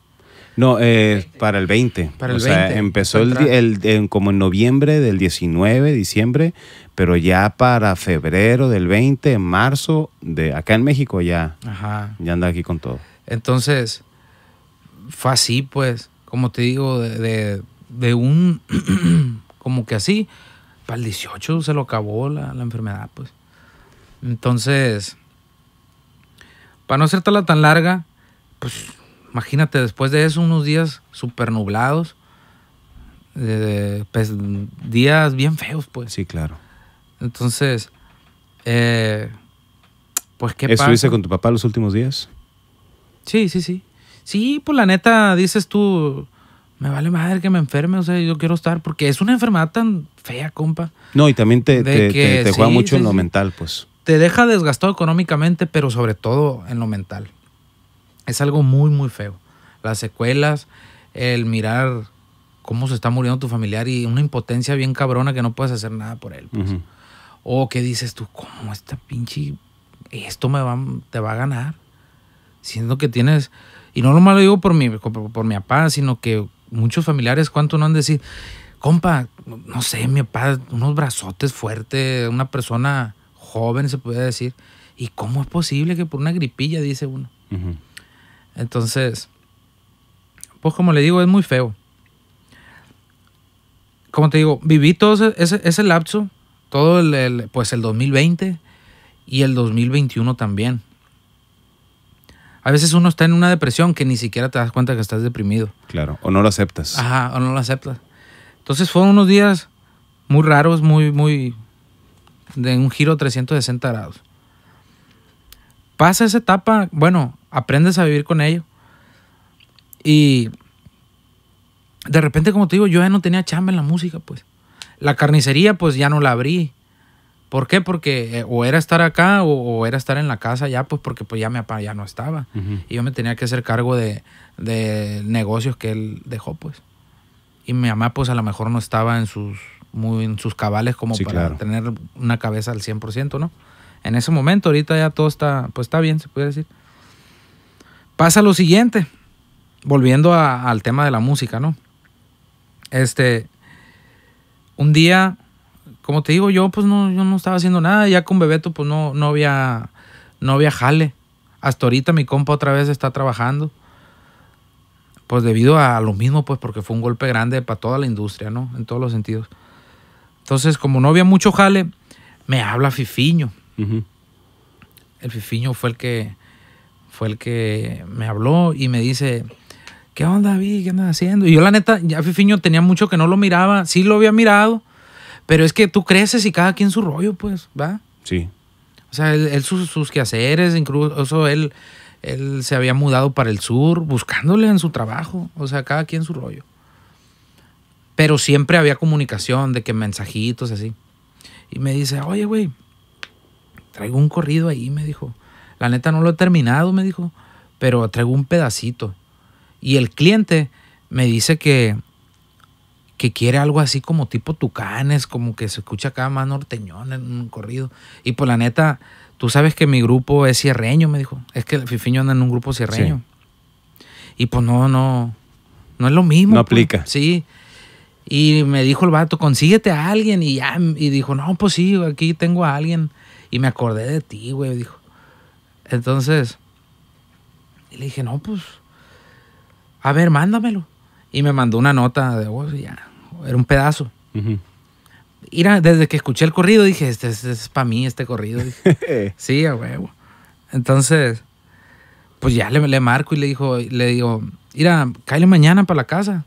no, eh, para el 20. Para o sea, empezó el, como en noviembre del 19, diciembre, pero ya para febrero del 20, marzo, de acá en México ya, Ajá. ya anda aquí con todo. Entonces, fue así, pues, como te digo, de, un, como que así, para el 18 se lo acabó la, enfermedad, pues. Entonces, para no tala tan larga, pues Imagínate, después de eso, unos días super nublados, pues, días bien feos, pues. Sí, claro. Entonces, eh, pues qué ¿Estuviste con tu papá los últimos días? Sí, sí, sí. Sí, pues la neta, dices tú, me vale madre que me enferme, o sea, yo quiero estar, porque es una enfermedad tan fea, compa. No, y también te, juega mucho en lo mental, pues. Te deja desgastado económicamente, pero sobre todo en lo mental es algo muy, muy feo. Las secuelas, el mirar cómo se está muriendo tu familiar y una impotencia bien cabrona que no puedes hacer nada por él. Pues. O que dices tú, ¿cómo esta pinche... Esto me va, te va a ganar? Siendo que tienes... Y no lo malo digo por mi, por, mi papá, sino que muchos familiares, ¿cuánto no han de decir? Compa, no sé, mi papá, unos brazotes fuertes, una persona joven, se puede decir. ¿Y cómo es posible que por una gripilla, dice uno? Entonces, pues como le digo, es muy feo. Como te digo, viví todo ese, lapso, todo el, pues el 2020 y el 2021 también. A veces uno está en una depresión que ni siquiera te das cuenta que estás deprimido. Claro, o no lo aceptas. Ajá, o no lo aceptas. Entonces fueron unos días muy raros, muy, muy, de un giro 360 grados. Pasa esa etapa, bueno, aprendes a vivir con ello. Y de repente, como te digo, yo ya no tenía chamba en la música, pues. La carnicería, pues ya no la abrí. ¿Por qué? Porque eh, o era estar acá o, era estar en la casa ya, pues porque pues ya mi papá ya no estaba. Y yo me tenía que hacer cargo de, negocios que él dejó, pues. Y mi mamá, pues a lo mejor no estaba en sus, muy, en sus cabales como para tener una cabeza al 100%, ¿no? En ese momento, ahorita ya todo está, pues está bien, se puede decir. Pasa lo siguiente, volviendo al tema de la música, ¿no? Este, un día, como te digo, yo pues no, yo no estaba haciendo nada, ya con Bebeto pues no, no había, no había jale. Hasta ahorita mi compa otra vez está trabajando. Pues debido a lo mismo, pues porque fue un golpe grande para toda la industria, ¿no? En todos los sentidos. Entonces, como no había mucho jale, me habla Fifiño. El Fifiño fue el que fue el que me habló y me dice, ¿qué onda, David? ¿Qué andas haciendo? Y yo la neta, ya Fifiño tenía mucho que no lo miraba, sí lo había mirado, pero es que tú creces y cada quien su rollo, pues, ¿va? Sí. O sea, él, sus, quehaceres, incluso él, él se había mudado para el sur buscándole en su trabajo, o sea, cada quien su rollo. Pero siempre había comunicación de que mensajitos así. Y me dice, oye, güey, traigo un corrido ahí, me dijo la neta no lo he terminado, me dijo, pero traigo un pedacito. Y el cliente me dice que, que quiere algo así como tipo tucanes, como que se escucha acá más norteñón en un corrido. Y pues la neta, tú sabes que mi grupo es cierreño, me dijo. Es que el Fifiño anda en un grupo cierreño. Y pues no, no, no es lo mismo. No pues. aplica. Sí. Y me dijo el vato, consíguete a alguien. Y ya, y dijo, no, pues sí, aquí tengo a alguien. Y me acordé de ti, güey, dijo. Entonces, le dije, no, pues, a ver, mándamelo. Y me mandó una nota de voz y ya, era un pedazo. desde que escuché el corrido dije, este, este es para mí este corrido. sí, a huevo. Entonces, pues ya le, le, marco y le dijo, le digo, mira, cállate mañana para la casa.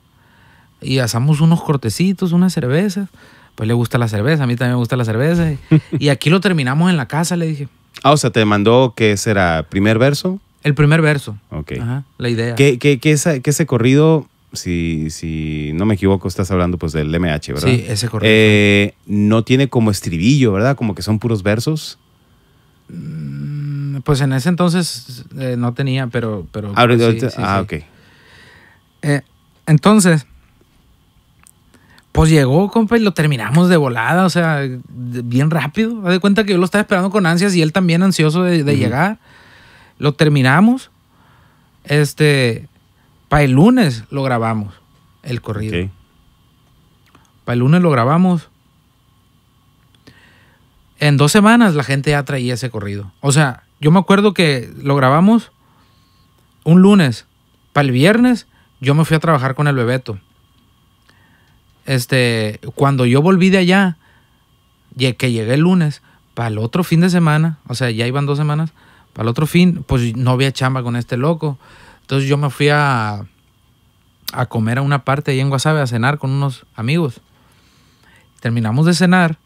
Y asamos unos cortecitos, una cerveza. Pues le gusta la cerveza, a mí también me gusta la cerveza. y aquí lo terminamos en la casa, le dije. Ah, o sea, te mandó, que será? ¿Primer verso? El primer verso. Ok. Ajá, la idea. Que, que, ese corrido, si, si no me equivoco, estás hablando pues del MH, ¿verdad? Sí, ese corrido. Eh, no tiene como estribillo, ¿verdad? Como que son puros versos. Mm, pues en ese entonces eh, no tenía, pero... pero ah, pues ah ok. Eh, entonces, pues llegó, compa, y lo terminamos de volada, o sea, bien rápido. Haz de cuenta que yo lo estaba esperando con ansias y él también ansioso de, llegar. Lo terminamos. Este, para el lunes lo grabamos, el corrido. Para el lunes lo grabamos. En dos semanas la gente ya traía ese corrido. O sea, yo me acuerdo que lo grabamos un lunes. Para el viernes yo me fui a trabajar con el Bebeto este, cuando yo volví de allá, que llegué el lunes, para el otro fin de semana, o sea, ya iban dos semanas, para el otro fin, pues no había chamba con este loco. Entonces yo me fui a, comer a una parte ahí en Guasave, a cenar con unos amigos. Terminamos de cenar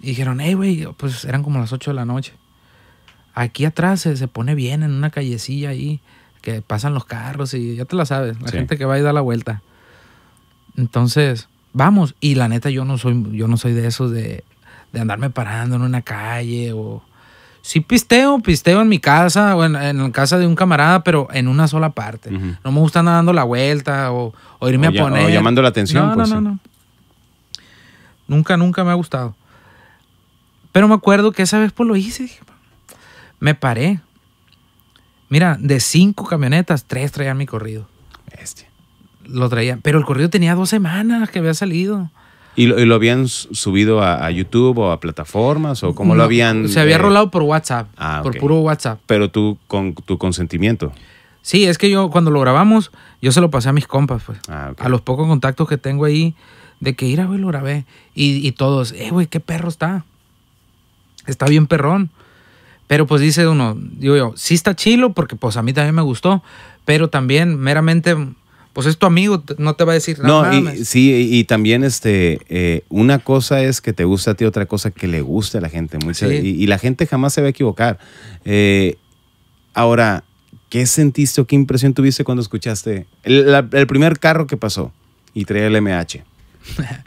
y dijeron, hey, güey, pues eran como las 8 de la noche. Aquí atrás se, pone bien en una callecilla ahí, que pasan los carros y ya te la sabes, la gente que va y da la vuelta. Entonces, vamos. Y la neta, yo no soy, yo no soy de esos de, andarme parando en una calle o. Sí pisteo, pisteo en mi casa o en, la casa de un camarada, pero en una sola parte. No me gusta andar dando la vuelta o, o irme a poner. O llamando la atención. No, no, pues, no, no. Nunca, nunca me ha gustado. Pero me acuerdo que esa vez pues lo hice. Me paré. Mira, de cinco camionetas, tres traían mi corrido lo traían. Pero el corrido tenía dos semanas que había salido. ¿Y lo, habían subido a, YouTube o a plataformas? ¿O cómo lo habían...? Se había eh? rolado por WhatsApp, ah, por puro WhatsApp. Pero tú, con tu consentimiento. Sí, es que yo cuando lo grabamos, yo se lo pasé a mis compas, pues. Ah, a los pocos contactos que tengo ahí, de que, a güey, lo grabé. Y, y todos, eh, güey, qué perro está. Está bien perrón. Pero pues dice uno, digo yo, sí está chilo porque pues a mí también me gustó, pero también meramente pues es tu amigo, no te va a decir nada. No, y, sí, y, también este, eh, una cosa es que te gusta a ti, otra cosa que le guste a la gente. y, la gente jamás se va a equivocar. Eh, ahora, ¿qué sentiste o qué impresión tuviste cuando escuchaste el, primer carro que pasó y traía el MH?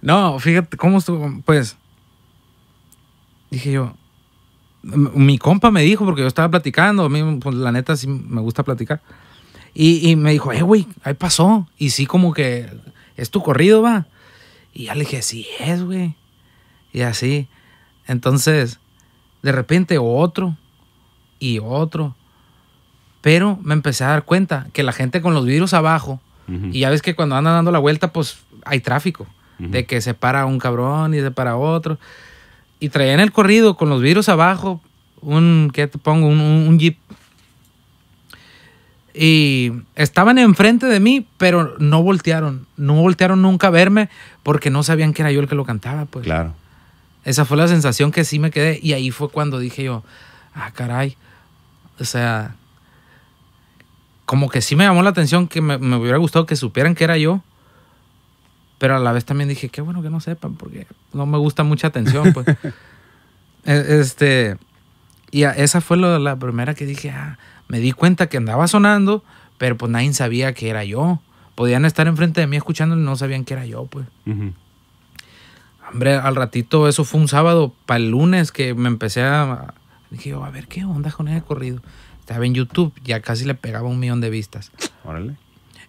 no, fíjate, ¿cómo estuvo? Pues, dije yo, mi compa me dijo, porque yo estaba platicando, a mí, pues, la neta sí me gusta platicar y, y me dijo, eh, güey, ahí pasó. Y sí, como que es tu corrido, va. Y ya le dije, sí es, güey. Y así. Entonces, de repente otro y otro. Pero me empecé a dar cuenta que la gente con los vidrios abajo, y ya ves que cuando andan dando la vuelta, pues hay tráfico. De que se para un cabrón y se para otro. Y traía en el corrido con los vidrios abajo, un, ¿qué te pongo? un, un jeep y estaban enfrente de mí, pero no voltearon, no voltearon nunca a verme porque no sabían que era yo el que lo cantaba, pues. Claro. Esa fue la sensación que sí me quedé y ahí fue cuando dije yo, ah, caray, o sea, como que sí me llamó la atención que me, hubiera gustado que supieran que era yo, pero a la vez también dije, qué bueno que no sepan porque no me gusta mucha atención, pues. E, este y esa fue la primera que dije, ah, me di cuenta que andaba sonando, pero pues nadie sabía que era yo. Podían estar enfrente de mí escuchando y no sabían que era yo, pues. Hombre, al ratito, eso fue un sábado, para el lunes que me empecé a... Dije yo, a ver, ¿qué onda con ese corrido? Estaba en YouTube, ya casi le pegaba un millón de vistas. Órale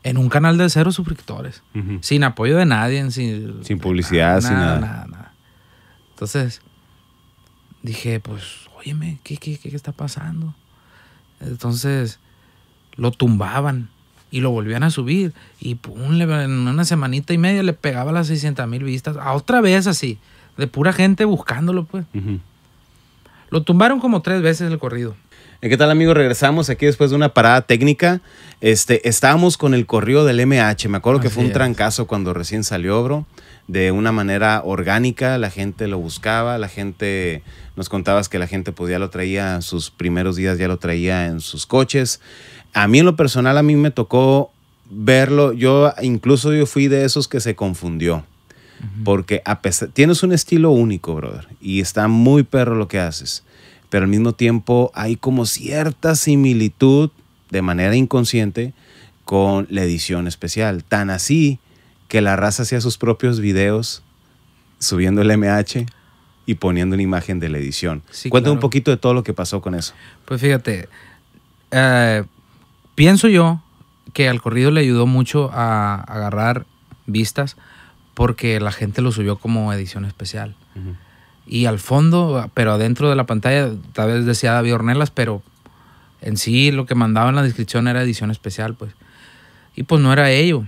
en un canal de cero suscriptores, sin apoyo de nadie, sin, sin publicidad, sin nada, nada. Entonces, dije, pues, óyeme, ¿qué, está pasando? Entonces lo tumbaban y lo volvían a subir y pum, en una semanita y media le pegaba las 600 mil vistas, a otra vez así, de pura gente buscándolo pues. Lo tumbaron como tres veces el corrido. Eh, ¿Qué tal amigo? Regresamos aquí después de una parada técnica. Este, estábamos con el corrido del MH. Me acuerdo que fue un trancazo cuando recién salió, bro de una manera orgánica, la gente lo buscaba, la gente, nos contabas que la gente podía, lo traía, en sus primeros días ya lo traía en sus coches. A mí en lo personal, a mí me tocó verlo, yo incluso yo fui de esos que se confundió, porque a pesar, tienes un estilo único, brother, y está muy perro lo que haces, pero al mismo tiempo hay como cierta similitud de manera inconsciente con la edición especial, tan así que la raza hacía sus propios videos subiendo el MH y poniendo una imagen de la edición. Cuéntame un poquito de todo lo que pasó con eso. Pues fíjate, eh, pienso yo que al corrido le ayudó mucho a agarrar vistas porque la gente lo subió como edición especial. Y al fondo, pero adentro de la pantalla, tal vez decía David Ornelas, pero en sí lo que mandaba en la descripción era edición especial, pues. Y pues no era ello.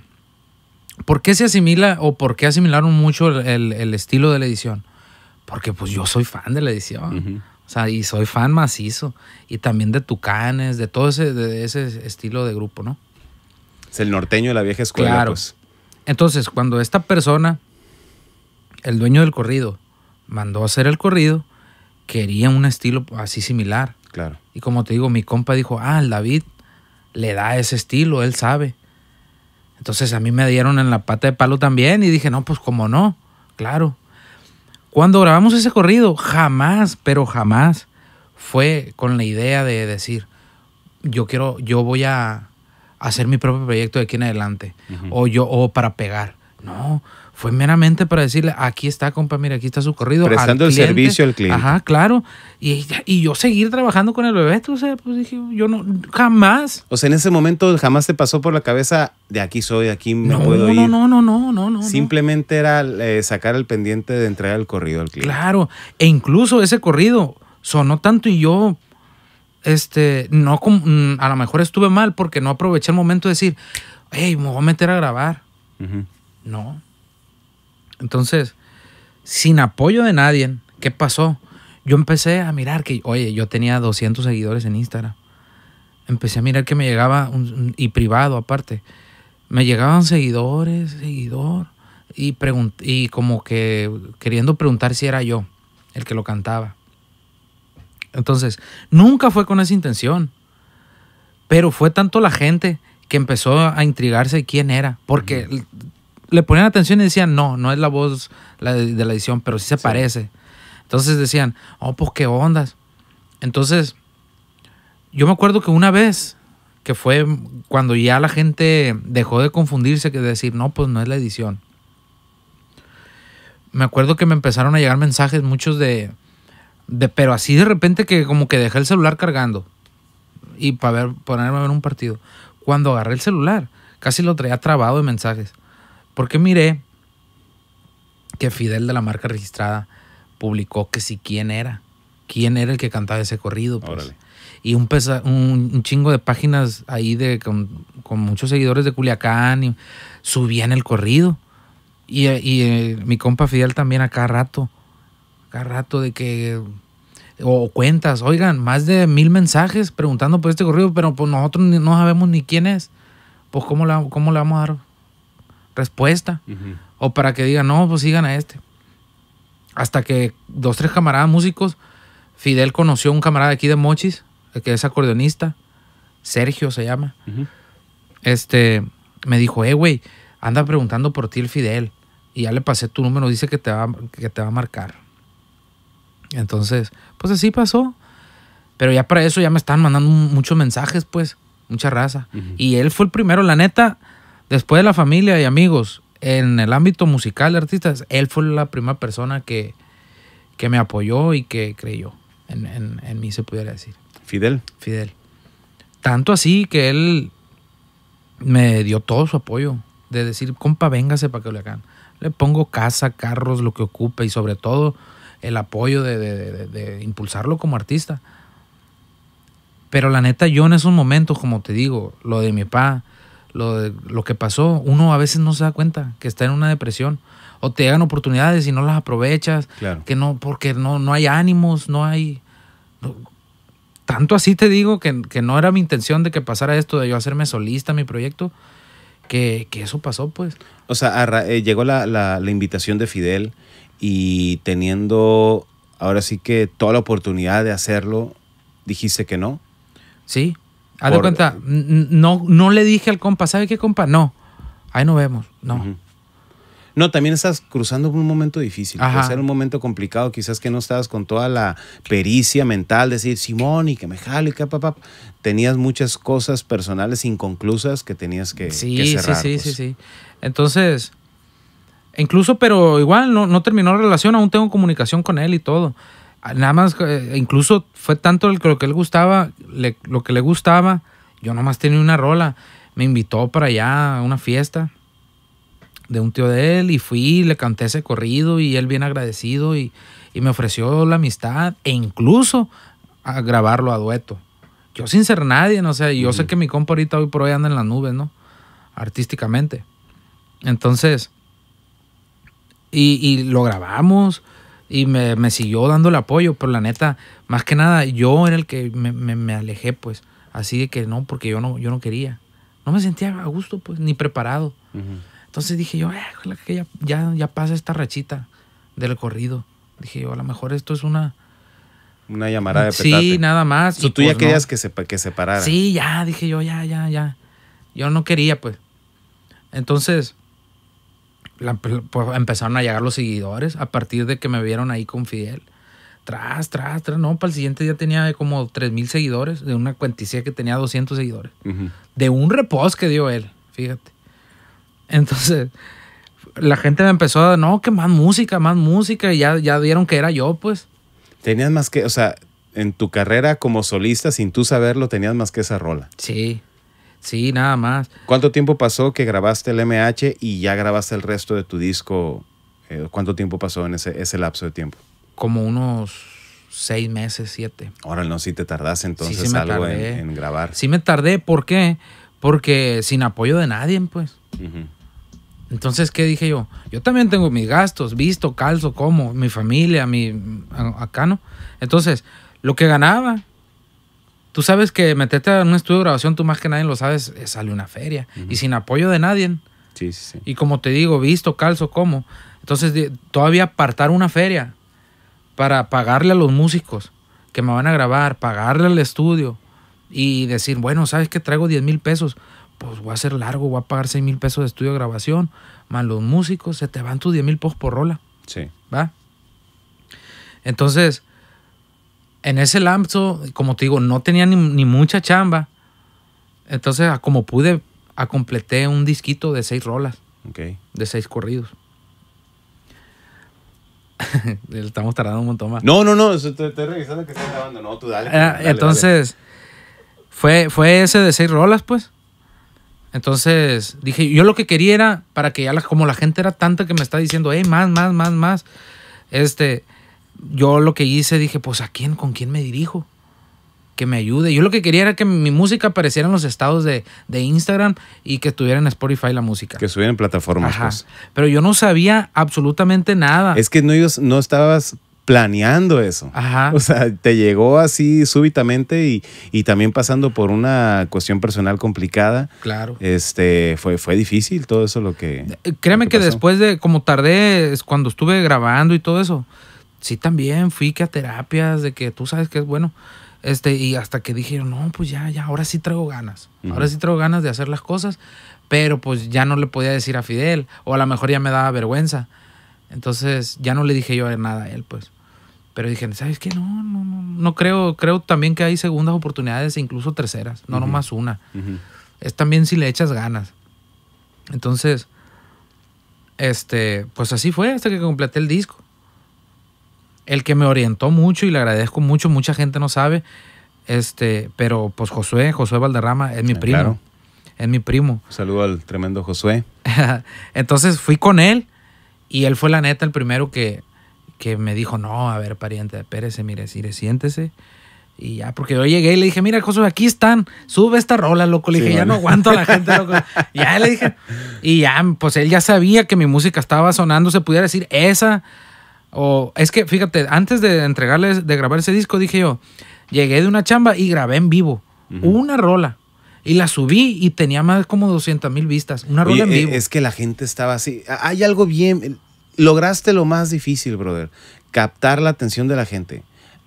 ¿Por qué se asimila o por qué asimilaron mucho el, estilo de la edición? Porque pues yo soy fan de la edición. O sea, y soy fan macizo. Y también de Tucanes, de todo ese, ese estilo de grupo, ¿no? Es el norteño de la vieja escuela. Claro. Pues. Entonces, cuando esta persona, el dueño del corrido, mandó a hacer el corrido, quería un estilo así similar. Claro. Y como te digo, mi compa dijo, ah, el David le da ese estilo, él sabe. Entonces a mí me dieron en la pata de palo también y dije, no, pues como no, claro. Cuando grabamos ese corrido, jamás, pero jamás fue con la idea de decir, yo quiero, yo voy a hacer mi propio proyecto de aquí en adelante, o yo, o para pegar. No, fue meramente para decirle, aquí está, compa, mira, aquí está su corrido. Prestando el servicio al cliente. Ajá, claro. Y, yo seguir trabajando con el bebé, tú sabes, pues dije, yo no, jamás. O sea, en ese momento jamás te pasó por la cabeza, de aquí soy, aquí me no, puedo no, ir. No, no, no, no, no. Simplemente era eh, sacar el pendiente de entrar al corrido al cliente. Claro, e incluso ese corrido sonó tanto y yo este, no, mm, a lo mejor estuve mal porque no aproveché el momento de decir, hey, me voy a meter a grabar. No, entonces, sin apoyo de nadie, ¿qué pasó? Yo empecé a mirar que, oye, yo tenía 200 seguidores en Instagram. Empecé a mirar que me llegaba, y privado aparte, me llegaban seguidores, seguidor, y, y como que queriendo preguntar si era yo el que lo cantaba. Entonces, nunca fue con esa intención. Pero fue tanto la gente que empezó a intrigarse quién era, porque le ponían atención y decían, no, no es la voz de, la edición, pero sí se parece. Entonces decían, oh, pues qué ondas. Entonces, yo me acuerdo que una vez, que fue cuando ya la gente dejó de confundirse, que decir, no, pues no es la edición. Me acuerdo que me empezaron a llegar mensajes, muchos de, de pero así de repente que como que dejé el celular cargando y para ver, ponerme a ver un partido. Cuando agarré el celular, casi lo traía trabado de mensajes. Porque miré que Fidel de la marca registrada publicó que si quién era, quién era el que cantaba ese corrido. Pues. Y un, chingo de páginas ahí con, muchos seguidores de Culiacán y subían el corrido. Y, eh, mi compa Fidel también a cada rato, a cada rato de que o cuentas, oigan, más de mil mensajes preguntando por este corrido, pero pues, nosotros no sabemos ni quién es. Pues, ¿cómo cómo le vamos a dar respuesta. O para que digan, no, pues sigan a este. Hasta que dos, tres camaradas músicos, Fidel conoció a un camarada aquí de Mochis, que es acordeonista, Sergio se llama. Este, me dijo, eh, güey, anda preguntando por ti el Fidel. Y ya le pasé tu número, dice que te va, que te va a marcar. Entonces, pues así pasó. Pero ya para eso ya me están mandando muchos mensajes, pues, mucha raza. Y él fue el primero, la neta Después de la familia y amigos, en el ámbito musical de artistas, él fue la primera persona que, me apoyó y que creyó en, mí, se pudiera decir. Fidel. Fidel. Tanto así que él me dio todo su apoyo. De decir, compa, véngase para que hagan. Le pongo casa, carros, lo que ocupe y sobre todo el apoyo de, de, impulsarlo como artista. Pero la neta, yo en esos momentos, como te digo, lo de mi papá, lo, lo que pasó, uno a veces no se da cuenta que está en una depresión. O te llegan oportunidades y no las aprovechas. Que no, porque no, no hay ánimos, no hay. tanto así te digo que, no era mi intención de que pasara esto, de yo hacerme solista mi proyecto, que, eso pasó, pues. O sea, eh, llegó la, la invitación de Fidel y teniendo ahora sí que toda la oportunidad de hacerlo, dijiste que no. Sí, Haz cuenta, no, no le dije al compa, ¿sabe qué, compa? No, ahí no vemos, no. No, también estás cruzando un momento difícil. Puede ser un momento complicado, quizás que no estabas con toda la pericia mental, decir, Simón, y que me jale, y que papá. Tenías muchas cosas personales inconclusas que tenías que, sí, cerrar. Sí, sí, pues. sí, sí. Entonces, incluso, pero igual no, no terminó la relación, aún tengo comunicación con él y todo nada más, eh, incluso fue tanto lo que él gustaba, lo que le gustaba, yo nomás tenía una rola. Me invitó para allá a una fiesta de un tío de él y fui, le canté ese corrido y él bien agradecido y, me ofreció la amistad e incluso a grabarlo a dueto. Yo sin ser nadie, no sé, sea, yo sé que mi compa ahorita hoy por hoy anda en la nube, ¿no? Artísticamente. Entonces, y, y lo grabamos y me, siguió dando el apoyo, pero la neta, más que nada, yo era el que me, me, alejé, pues, así de que no, porque yo no, yo no quería. No me sentía a gusto, pues, ni preparado. Entonces dije yo, ah, ya, ya, pasa esta rachita del corrido. Dije yo, a lo mejor esto es una... Una llamada de petate. Sí, nada más. tú ya pues, querías que, se, que se parara. Sí, ya, dije yo, ya, ya, ya. Yo no quería, pues. Entonces, pues, empezaron a llegar los seguidores a partir de que me vieron ahí con Fidel. Tras, tras, tras. No, para el siguiente día tenía como 3.000 seguidores de una cuenticía que tenía 200 seguidores. De un repos que dio él, fíjate. Entonces, la gente me empezó a, no, que más música, más música. Y ya, ya vieron que era yo, pues. Tenías más que, o sea, en tu carrera como solista, sin tú saberlo, tenías más que esa rola. Sí. Sí, nada más. ¿Cuánto tiempo pasó que grabaste el MH y ya grabaste el resto de tu disco? Eh, ¿Cuánto tiempo pasó en ese, lapso de tiempo? Como unos seis meses, siete. Ahora no, si te tardaste entonces algo en, grabar. Sí me tardé, ¿por qué? Porque sin apoyo de nadie, pues. Entonces, ¿qué dije yo? Yo también tengo mis gastos, visto, calzo, como, mi familia, mi... acá no. Entonces, lo que ganaba, Tú sabes que meterte en un estudio de grabación, tú más que nadie lo sabes, eh, sale una feria. Y sin apoyo de nadie. Sí, sí, sí. Y como te digo, visto, calzo, ¿cómo? Entonces, todavía apartar una feria para pagarle a los músicos que me van a grabar, pagarle al estudio y decir, bueno, ¿sabes que traigo 10 mil pesos? Pues voy a ser largo, voy a pagar 6 mil pesos de estudio de grabación, más los músicos, se te van tus 10 mil pesos por rola. Sí. ¿Va? Entonces, en ese lapso, como te digo, no tenía ni, mucha chamba. Entonces, como pude, a completé un disquito de seis rolas. Okay. De seis corridos. Estamos tardando un montón más. No, no, no, estoy, revisando que estás grabando. No, tú ah, dale. entonces, Fue, fue ese de seis rolas, pues. Entonces, dije, yo lo que quería era, para que ya, como la gente era tanta que me está diciendo, hey, más, más, más, más, este, yo lo que hice, dije, pues a quién, con quién me dirijo, que me ayude. Yo lo que quería era que mi música apareciera en los estados de, Instagram y que estuviera en Spotify la música. Que estuviera en plataformas. Pues. Pero yo no sabía absolutamente nada. Es que no, no estabas planeando eso. O sea, te llegó así súbitamente y, y, también pasando por una cuestión personal complicada. Claro. Este, fue, fue difícil todo eso lo que... Eh, créeme que, que después de, como tardé, cuando estuve grabando y todo eso, sí también fui que a terapias de que tú sabes que es bueno. Este, y hasta que dijeron no, pues ya, ya, ahora sí traigo ganas. Ahora sí traigo ganas de hacer las cosas, pero pues ya no le podía decir a Fidel, o a lo mejor ya me daba vergüenza. Entonces ya no le dije yo nada a él, pues. Pero dije, ¿sabes qué? No, no, no, no creo, creo también que hay segundas oportunidades e incluso terceras, no nomás una. Es también si le echas ganas. Entonces, este, pues así fue hasta que completé el disco el que me orientó mucho y le agradezco mucho, mucha gente no sabe, este, pero pues Josué, Josué Valderrama es mi primo. Es mi primo. saludo al tremendo Josué. Entonces fui con él y él fue la neta el primero que, me dijo, no, a ver, pariente, espérese, mire, siéntese. Y ya, porque yo llegué y le dije, mira, Josué, aquí están, sube esta rola, loco. Le dije, ya no aguanto a la gente, loco. ya le dije, y ya, pues él ya sabía que mi música estaba sonando, se pudiera decir, esa o es que, fíjate, antes de entregarles, de grabar ese disco, dije yo, llegué de una chamba y grabé en vivo una rola. Y la subí y tenía más como 200 mil vistas. Una rola en eh, vivo. Es que la gente estaba así. Hay algo bien. Lograste lo más difícil, brother. Captar la atención de la gente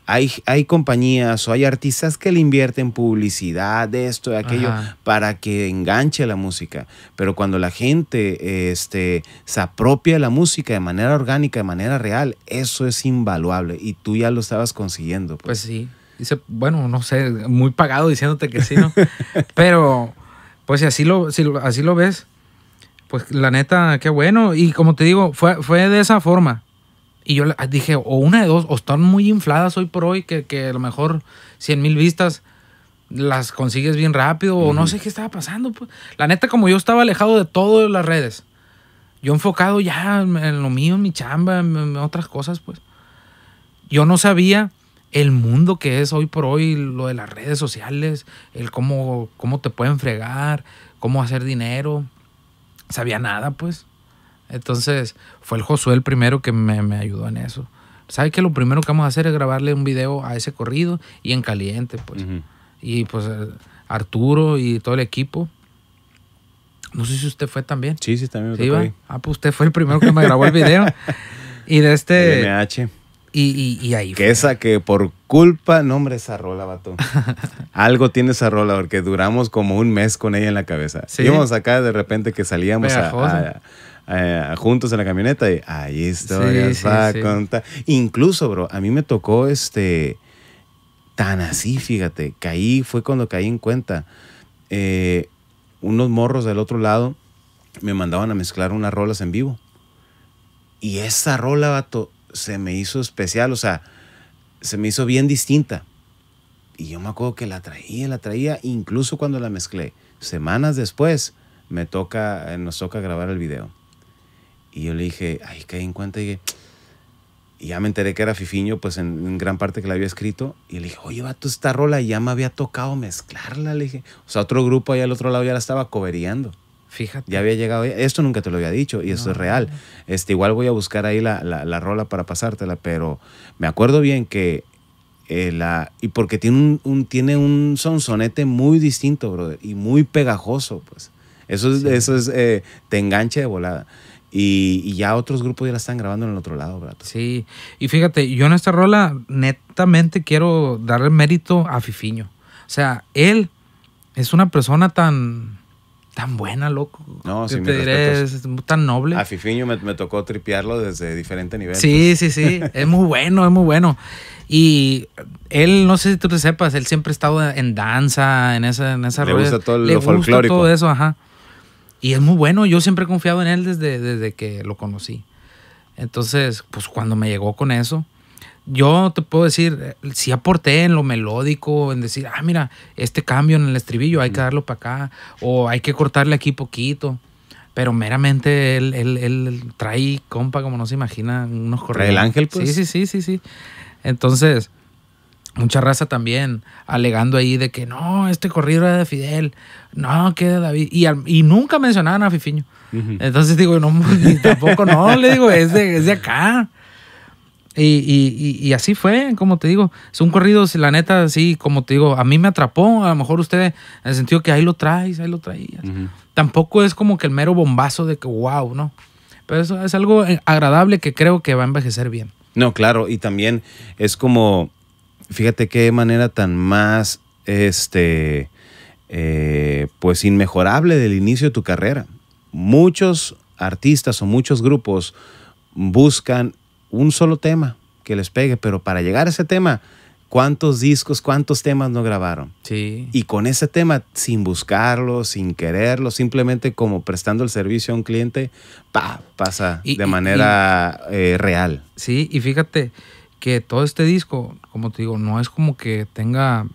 hay, compañías o hay artistas que le invierten publicidad, de esto, de aquello, para que enganche la música. Pero cuando la gente este, se apropia de la música de manera orgánica, de manera real, eso es invaluable y tú ya lo estabas consiguiendo. Pues, pues sí. Dice, bueno, no sé, muy pagado diciéndote que sí, ¿no? Pero, pues si así lo, así lo ves, pues la neta, qué bueno. Y como te digo, fue, fue de esa forma. Y yo dije, o una de dos, o están muy infladas hoy por hoy, que, a lo mejor 100 mil vistas las consigues bien rápido, o no sé qué estaba pasando. Pues. La neta, como yo estaba alejado de todas las redes, yo enfocado ya en lo mío, en mi chamba, en, otras cosas, pues. Yo no sabía el mundo que es hoy por hoy, lo de las redes sociales, el cómo, cómo te pueden fregar, cómo hacer dinero. Sabía nada, pues. Entonces, fue el Josué el primero que me, ayudó en eso. ¿Sabes que Lo primero que vamos a hacer es grabarle un video a ese corrido y en caliente, pues. Y pues eh, Arturo y todo el equipo. No sé si usted fue también. Sí, sí, también. Ah, pues usted fue el primero que me grabó el video. y de este... MH. Y, y, ahí. Que esa que por culpa, no hombre, esa rola, vato. Algo tiene esa rola, porque duramos como un mes con ella en la cabeza. ¿Sí? Íbamos acá de repente que salíamos a, eh, juntos en la camioneta y ahí historias contar. Incluso, bro, a mí me tocó este tan así, fíjate, caí, fue cuando caí en cuenta. Eh, unos morros del otro lado me mandaban a mezclar unas rolas en vivo. Y esa rola, vato, se me hizo especial, o sea, se me hizo bien distinta. Y yo me acuerdo que la traía, la traía, incluso cuando la mezclé. Semanas después, me toca, eh, nos toca grabar el video. Y yo le dije, ay, caí en cuenta y, ya me enteré que era Fifiño, pues en, gran parte que la había escrito. Y le dije, oye, va tú esta rola ya me había tocado mezclarla. Le dije, o sea, otro grupo ahí al otro lado ya la estaba coberiando. Fíjate. Ya había llegado. Esto nunca te lo había dicho y esto es real. Este, igual voy a buscar ahí la, la, rola para pasártela, pero me acuerdo bien que eh, la. Y porque tiene un, tiene un sonsonete muy distinto, brother, y muy pegajoso, pues. Eso es, eso es eh, te engancha de volada. Y, ya otros grupos ya la están grabando en el otro lado, ¿verdad? Sí, y fíjate, yo en esta rola netamente quiero darle mérito a Fifiño. O sea, él es una persona tan tan buena, loco. No, sí, te es tan noble. A Fifiño me, tocó tripearlo desde diferente nivel. Sí, sí, sí. es muy bueno, es muy bueno. Y él, no sé si tú te sepas, él siempre ha estado en danza, en esa, en esa Le gusta todo le lo gusta folclórico. Todo eso, ajá. Y es muy bueno, yo siempre he confiado en él desde, desde que lo conocí. Entonces, pues cuando me llegó con eso, yo te puedo decir, eh, sí aporté en lo melódico, en decir, ah, mira, este cambio en el estribillo hay que darlo para acá, o hay que cortarle aquí poquito. Pero meramente él, él trae, compa, como no se imagina, unos correos. El ángel, pues. Sí, sí, sí, sí, sí. Entonces, mucha raza también alegando ahí de que no, este corrido era de Fidel, no, que de David. Y, nunca mencionaban a Fifiño. Entonces digo, no, pues, tampoco no, le digo, es de, es de acá. Y, así fue, como te digo. Es un corrido, la neta, sí, como te digo, a mí me atrapó. A lo mejor usted, en el sentido que ahí lo traes, ahí lo traías. Tampoco es como que el mero bombazo de que wow, ¿no? Pero eso es algo eh, agradable que creo que va a envejecer bien. No, claro, y también es como fíjate qué manera tan más, este, eh, pues inmejorable del inicio de tu carrera. Muchos artistas o muchos grupos buscan un solo tema que les pegue, pero para llegar a ese tema, ¿cuántos discos, cuántos temas no grabaron? Sí. Y con ese tema, sin buscarlo, sin quererlo, simplemente como prestando el servicio a un cliente, pasa de manera eh, real. Sí, y fíjate, que todo este disco, como te digo, no es como que tenga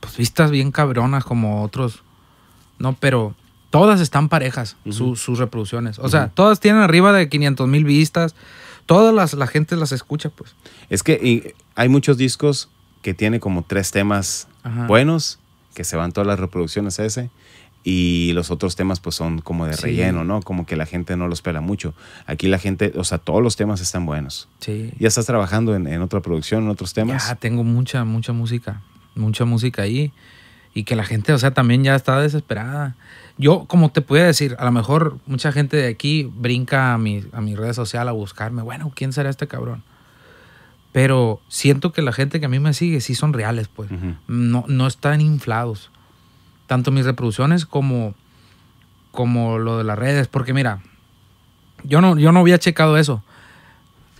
pues, vistas bien cabronas como otros, ¿no? Pero todas están parejas, sus reproducciones. O sea, todas tienen arriba de 500 mil vistas, todas las, la gente las escucha, pues. Es que hay muchos discos que tienen como tres temas buenos, que se van todas las reproducciones ese y los otros temas pues son como de relleno, ¿no? Como que la gente no los pela mucho. Aquí la gente, o sea, todos los temas están buenos. Sí. ¿Ya estás trabajando en, otra producción, en otros temas? Ya, tengo mucha, mucha música, mucha música ahí y que la gente, o sea, también ya está desesperada. Yo, como te puedo decir, a lo mejor mucha gente de aquí brinca a, mi, a mis redes sociales a buscarme, bueno, ¿quién será este cabrón? Pero siento que la gente que a mí me sigue sí son reales, pues. no, no están inflados tanto mis reproducciones como, como lo de las redes. Porque mira, yo no, yo no había checado eso.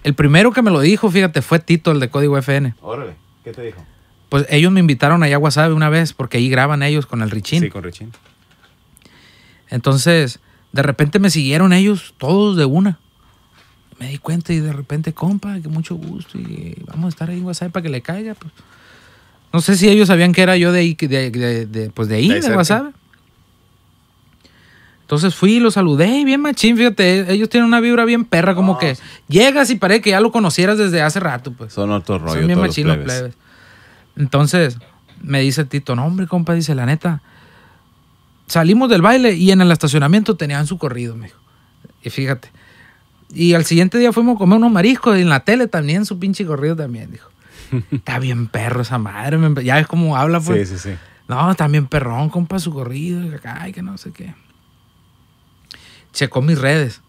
El primero que me lo dijo, fíjate, fue Tito, el de Código FN. Órale, ¿qué te dijo? Pues ellos me invitaron allá a WhatsApp una vez porque ahí graban ellos con el Richin. Sí, con Richín. Entonces, de repente me siguieron ellos todos de una. Me di cuenta y de repente, compa, que mucho gusto y vamos a estar ahí en WhatsApp para que le caiga. Pues. No sé si ellos sabían que era yo de ahí, de, pues de ahí, Entonces fui y lo saludé bien machín, fíjate, ellos tienen una vibra bien perra, como que llegas y parece que ya lo conocieras desde hace rato, pues. Son otros rollos Son bien Entonces, me dice Tito, no hombre, compa, dice, la neta, salimos del baile y en el estacionamiento tenían su corrido, me dijo. Y fíjate. Y al siguiente día fuimos a comer unos mariscos y en la tele también su pinche corrido también, dijo. Está bien perro esa madre. Ya es como habla, pues. Sí, sí, sí. No, también perrón, compa, su corrido. Ay, que no sé qué. Checó mis redes.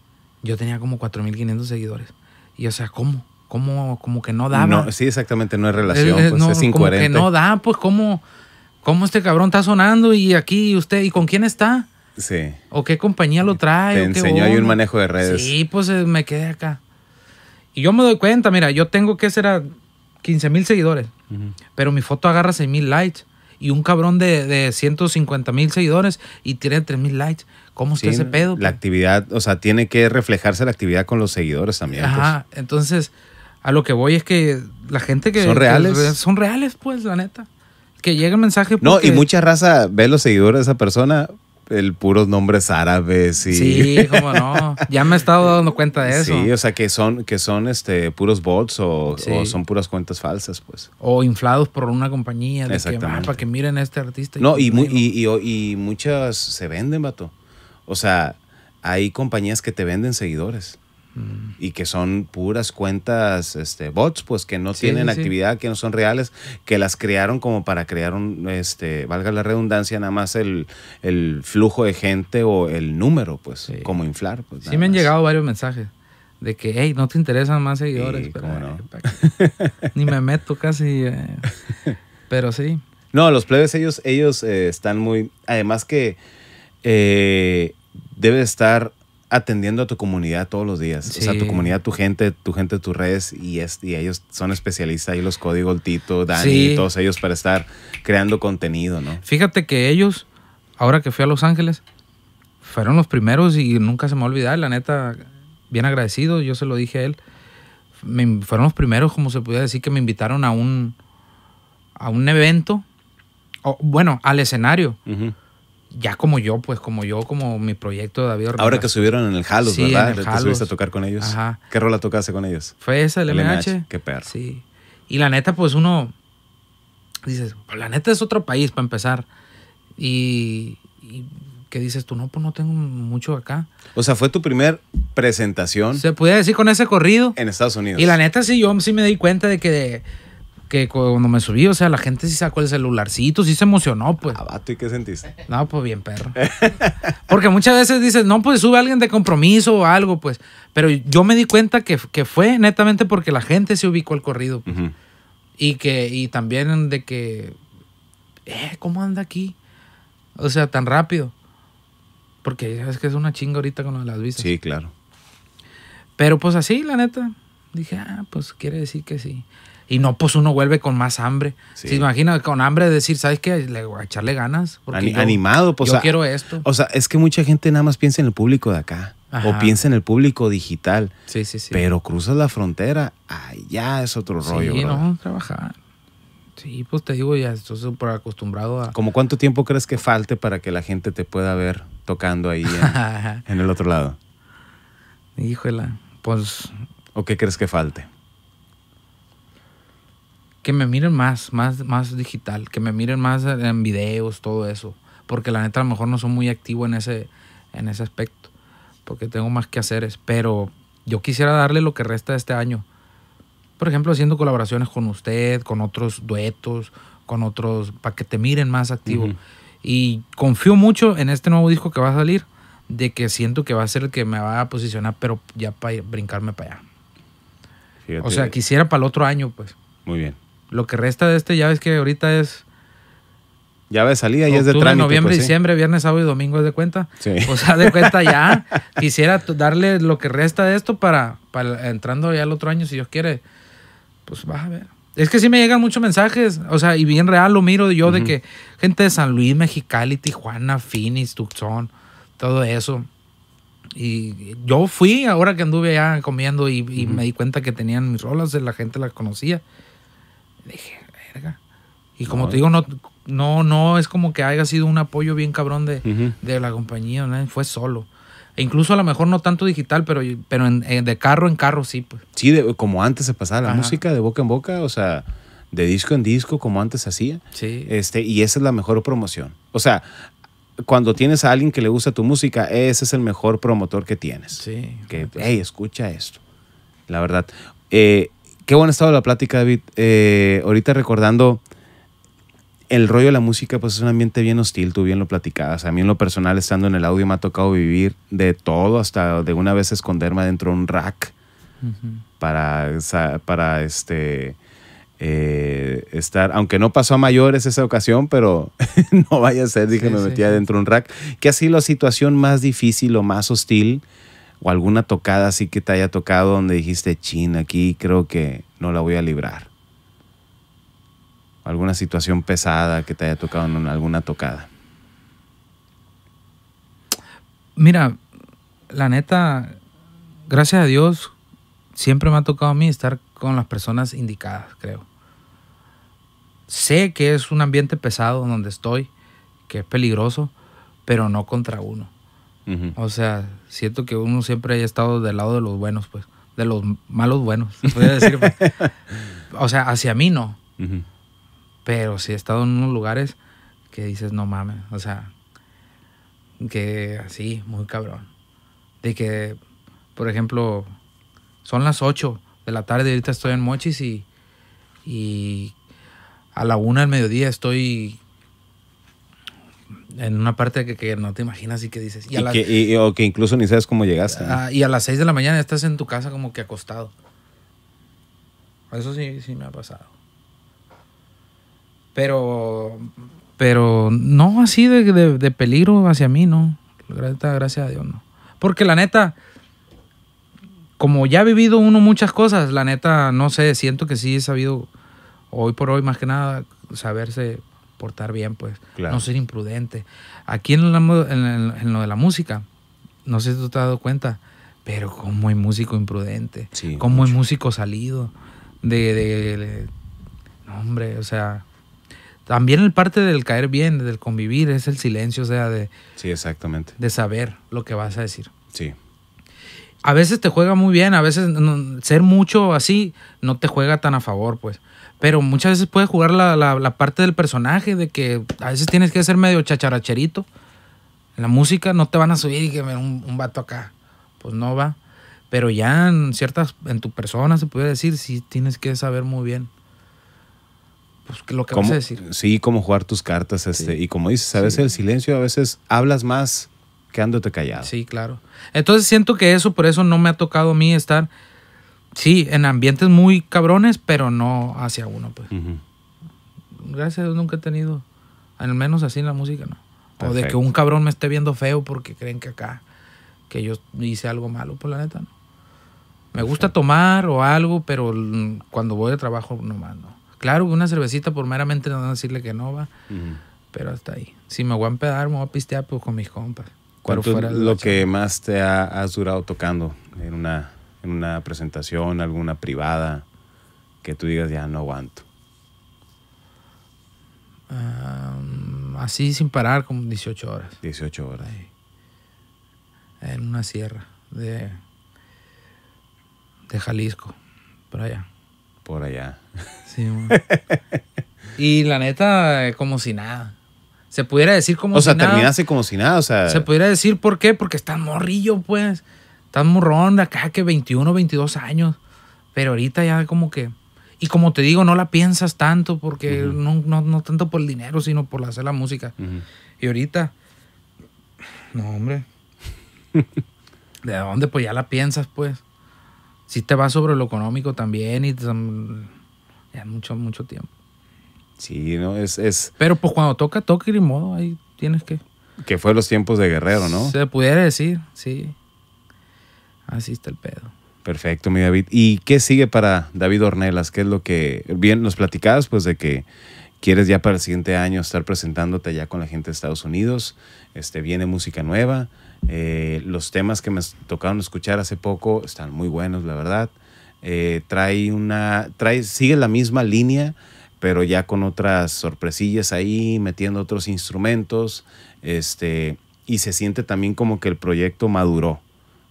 Yo tenía como 4.500 seguidores. Y o sea, ¿cómo? ¿Cómo? Como que no da? No, sí, exactamente, no es relación. Es, pues, no, Como que no da, pues, ¿cómo? ¿Cómo este cabrón está sonando y aquí usted? ¿Y con quién está? Sí. ¿O qué compañía lo trae? Te enseñó ahí un manejo de redes. Sí, pues eh, me quedé acá. Y yo me doy cuenta, mira, yo tengo que ser a 15 mil seguidores, pero mi foto agarra 6 mil likes. Y un cabrón de, 150 mil seguidores y tiene 3 mil likes. ¿Cómo está se ese pedo? La pues? actividad, o sea, tiene que reflejarse la actividad con los seguidores también. Pues. Ajá, entonces a lo que voy es que la gente que... Son reales. son reales, pues, la neta. Que llega el mensaje... No, y mucha raza ve los seguidores de esa persona el puros nombres árabes y. Sí, cómo no. Ya me he estado dando cuenta de eso. Sí, o sea que son, que son este puros bots o, son puras cuentas falsas, pues. O inflados por una compañía de que, ah, para que miren a este artista. Y no, y, y, y muchas se venden, vato. O sea, hay compañías que te venden seguidores. Mm. y que son puras cuentas este, bots, pues que no tienen actividad, que no son reales, que las crearon como para crear un, este, valga la redundancia, nada más el, flujo de gente o el número, pues, como inflar. Pues, sí, me han llegado varios mensajes de que, hey, no te interesan más seguidores. Pero, ni me meto casi, eh. pero sí. No, los plebes, ellos, ellos eh, están muy. Además que eh, debe estar atendiendo a tu comunidad todos los días. O sea, tu comunidad, tu gente, tu gente, tus redes y, ellos son especialistas ahí los códigos, Tito, Dani, todos ellos para estar creando contenido, ¿no? Fíjate que ellos, ahora que fui a Los Ángeles, fueron los primeros y nunca se me va a olvidar, la neta, bien agradecido, yo se lo dije a él. Me, fueron los primeros, como se podía decir, que me invitaron a un, a un evento, o, bueno, al escenario ya como yo, pues como yo, como mi proyecto de David Ahora que subieron en el Halos, ¿verdad? En el Halos. subiste a tocar con ellos. Ajá. ¿Qué rola tocaste con ellos? Fue esa, el, MH. Qué perro. Sí. Y la neta, pues uno dices, pues, la neta es otro país para empezar. Y, y que dices tú, no, pues no tengo mucho acá. O sea, fue tu primer presentación. Se puede decir con ese corrido. En Estados Unidos. Y la neta, sí, yo sí me di cuenta de que que cuando me subí, o sea, la gente sí sacó el celularcito, sí se emocionó, pues. Abato, ah, ¿y qué sentiste? No, pues bien, perro. Porque muchas veces dices, no, pues sube alguien de compromiso o algo, pues. Pero yo me di cuenta que, fue netamente porque la gente se ubicó al corrido. Pues. Y que, y también de que, eh, ¿cómo anda aquí? O sea, tan rápido. Porque sabes que es una chinga ahorita con las vistas Sí, claro. Pero pues así, la neta. Dije, ah, pues quiere decir que sí. Y no, pues uno vuelve con más hambre. Se imagina con hambre decir, ¿sabes qué? Le a echarle ganas. animado, pues. Yo quiero esto. O sea, es que mucha gente nada más piensa en el público de acá. O piensa en el público digital. Sí, sí, sí. Pero cruzas la frontera, allá es otro rollo. Sí, no, trabajar. Sí, pues te digo, ya estoy súper acostumbrado a. ¿Cómo cuánto tiempo crees que falte para que la gente te pueda ver tocando ahí en, en el otro lado? Híjola, pues. ¿O qué crees que falte? que me miren más, más, más digital, que me miren más en videos, todo eso. Porque la neta a lo mejor no soy muy activo en ese, en ese aspecto, porque tengo más que hacer. Pero yo quisiera darle lo que resta de este año. Por ejemplo, haciendo colaboraciones con usted, con otros duetos, con otros, para que te miren más activo. Y confío mucho en este nuevo disco que va a salir, de que siento que va a ser el que me va a posicionar, pero ya para brincarme para allá. O sea, quisiera para el otro año, pues. Muy bien lo que resta de este ya ves que ahorita es... ya ves salida y es de trámite. Noviembre, y pues, diciembre, viernes, sábado y domingo es de cuenta. O sea, de cuenta ya. quisiera darle lo que resta de esto para, para entrando ya el otro año, si Dios quiere. Pues va a ver. Es que sí me llegan muchos mensajes, o sea, y bien real lo miro yo de que gente de San Luis, Mexicali, Tijuana, Phoenix, Tucson, todo eso. Y yo fui ahora que anduve ya comiendo y, me di cuenta que tenían mis rolas, la gente las conocía. Dije, verga. Y como te digo, no, no, no es como que haya sido un apoyo bien cabrón de, la compañía, fue solo. E incluso a lo mejor no tanto digital, pero, pero en, de carro en carro sí. Pues. Sí, como antes se pasaba la música de boca en boca, o sea, de disco en disco, como antes hacía. Sí. Este, y esa es la mejor promoción. O sea, cuando tienes a alguien que le gusta tu música, ese es el mejor promotor que tienes. Sí. Que, pues. hey, escucha esto. La verdad. Eh, Qué buena estado la plática, David. Eh, ahorita recordando el rollo de la música, pues es un ambiente bien hostil, tú bien lo platicabas. A mí en lo personal, estando en el audio, me ha tocado vivir de todo, hasta de una vez esconderme dentro de un rack para, para este... Eh, estar, aunque no pasó a mayores esa ocasión, pero no vaya a ser, dije, me metía dentro de un rack, que ha sido la situación más difícil o más hostil o alguna tocada así que te haya tocado donde dijiste, chin, aquí creo que no la voy a librar. Alguna situación pesada que te haya tocado en alguna tocada. Mira, la neta, gracias a Dios, siempre me ha tocado a mí estar con las personas indicadas, creo. Sé que es un ambiente pesado donde estoy, que es peligroso, pero no contra uno. O sea, siento que uno siempre haya estado del lado de los buenos, pues, de los malos buenos, podría decir. Pues. o sea, hacia mí no. Pero sí he estado en unos lugares que dices, no mames, o sea, que así, muy cabrón. De que, por ejemplo, son las 8 de la tarde, ahorita estoy en Mochis y, y a la una del mediodía estoy en una parte que, no te imaginas y que dices. Y, o que incluso ni sabes cómo llegaste. Ah, y a las 6 de la mañana estás en tu casa como que acostado. Eso sí, sí me ha pasado. Pero, pero no así de, de peligro hacia mí, no. Gracias a Dios, no. Porque la neta, como ya ha vivido uno muchas cosas, la neta, no sé, siento que sí he sabido, hoy por hoy más que nada, saberse portar bien, pues. No ser imprudente. Aquí en, lo de la música, no sé si tú te has dado cuenta, pero como hay músico imprudente, como cómo hay músico salido de, hombre, o sea... También el parte del caer bien, del convivir, es el silencio, o sea, de... Sí, exactamente. De saber lo que vas a decir. Sí a veces te juega muy bien, a veces ser mucho así no te juega tan a favor, pues. Pero muchas veces puedes jugar la, la, parte del personaje, de que a veces tienes que ser medio chacharacherito. En la música no te van a subir y que un, un vato acá, pues no va. Pero ya en ciertas, en tu persona se puede decir, sí tienes que saber muy bien pues, lo que vas a decir. Sí, cómo jugar tus cartas, este, y como dices, a veces el silencio, a veces hablas más quedándote callado. Sí, claro. Entonces siento que eso, por eso no me ha tocado a mí estar, sí, en ambientes muy cabrones, pero no hacia uno, pues. Gracias a Dios nunca he tenido, al menos así en la música, ¿no? O de que un cabrón me esté viendo feo porque creen que acá, que yo hice algo malo, por pues, la neta, ¿no? Me gusta tomar o algo, pero cuando voy de trabajo nomás, ¿no? Claro, una cervecita por meramente no decirle que no va, pero hasta ahí. Si me voy a empedar, me voy a pistear pues, con mis compas. ¿Cuánto lo que más te ha, has durado tocando en una, en una presentación, alguna privada, que tú digas ya no aguanto? Ah, así sin parar, como 18 horas. 18 horas. En una sierra de, de Jalisco, por allá. Por allá. Sí, y la neta, eh, como si nada. Se pudiera decir como o si sea, nada. como si nada, o sea. Se pudiera decir por qué, porque estás morrillo, pues. Estás morrón, acá que 21, 22 años. Pero ahorita ya como que. Y como te digo, no la piensas tanto, porque no, no, no, tanto por el dinero, sino por hacer la música. Y ahorita. No, hombre. ¿De dónde? Pues ya la piensas, pues. Si te va sobre lo económico también y. ya mucho, mucho tiempo. Sí, ¿no? Es, es... Pero pues cuando toca, toca y modo, ahí tienes que... Que fue los tiempos de Guerrero, ¿no? Se pudiera decir, sí. Así está el pedo. Perfecto, mi David. ¿Y qué sigue para David Ornelas? ¿Qué es lo que... Bien, nos platicabas pues de que quieres ya para el siguiente año estar presentándote ya con la gente de Estados Unidos, este, viene música nueva, eh, los temas que me tocaron escuchar hace poco están muy buenos, la verdad. Eh, trae una, trae, sigue la misma línea pero ya con otras sorpresillas ahí, metiendo otros instrumentos, este, y se siente también como que el proyecto maduró,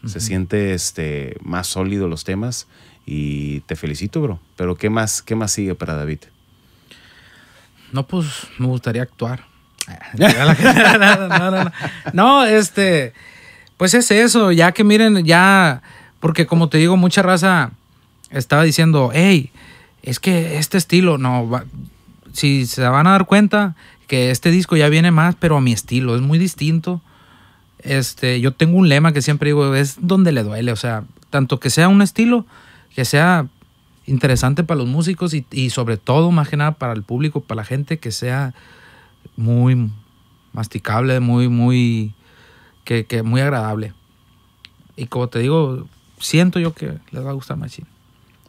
se siente este, más sólido los temas y te felicito, bro. Pero ¿qué más, qué más sigue para David? No, pues me gustaría actuar. no, no, no, no, este, pues es eso, ya que miren, ya, porque como te digo, mucha raza estaba diciendo, hey, es que este estilo, no, si se van a dar cuenta que este disco ya viene más, pero a mi estilo, es muy distinto. Este, yo tengo un lema que siempre digo, es donde le duele, o sea, tanto que sea un estilo, que sea interesante para los músicos y, sobre todo, más que nada, para el público, para la gente, que sea muy masticable, muy, muy, que, muy agradable. Y como te digo, siento yo que les va a gustar más.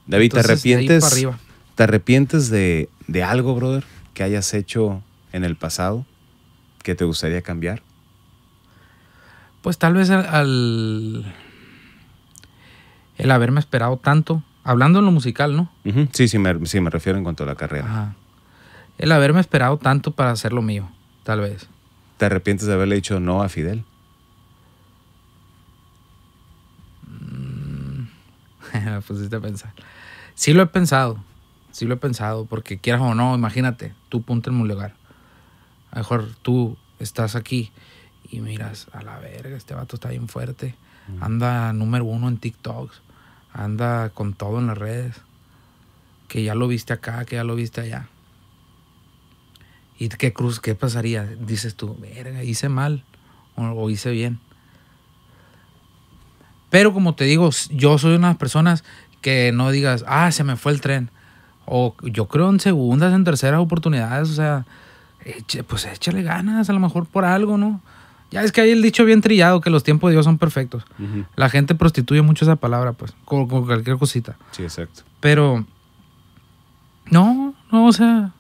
David, ¿te arrepientes? De arriba. ¿Te arrepientes de, algo, brother, que hayas hecho en el pasado que te gustaría cambiar? Pues tal vez al, el haberme esperado tanto, hablando en lo musical, ¿no? Sí, sí me, refiero en cuanto a la carrera. El haberme esperado tanto para hacer lo mío, tal vez. ¿Te arrepientes de haberle dicho no a Fidel? pues sí te pensar. Sí lo he pensado sí lo he pensado, porque quieras o no, imagínate, tú ponte en un lugar. A lo mejor tú estás aquí y miras, a la verga, este vato está bien fuerte. Anda número uno en tiktoks anda con todo en las redes. Que ya lo viste acá, que ya lo viste allá. ¿Y qué cruz, qué pasaría? Dices tú, verga, hice mal o, o hice bien. Pero como te digo, yo soy una de las personas que no digas, ah, se me fue el tren o yo creo en segundas, en terceras oportunidades, o sea, pues échale ganas, a lo mejor por algo, ¿no? Ya es que hay el dicho bien trillado que los tiempos de Dios son perfectos. La gente prostituye mucho esa palabra, pues, como cualquier cosita. Sí, exacto. Pero, no, no, o sea,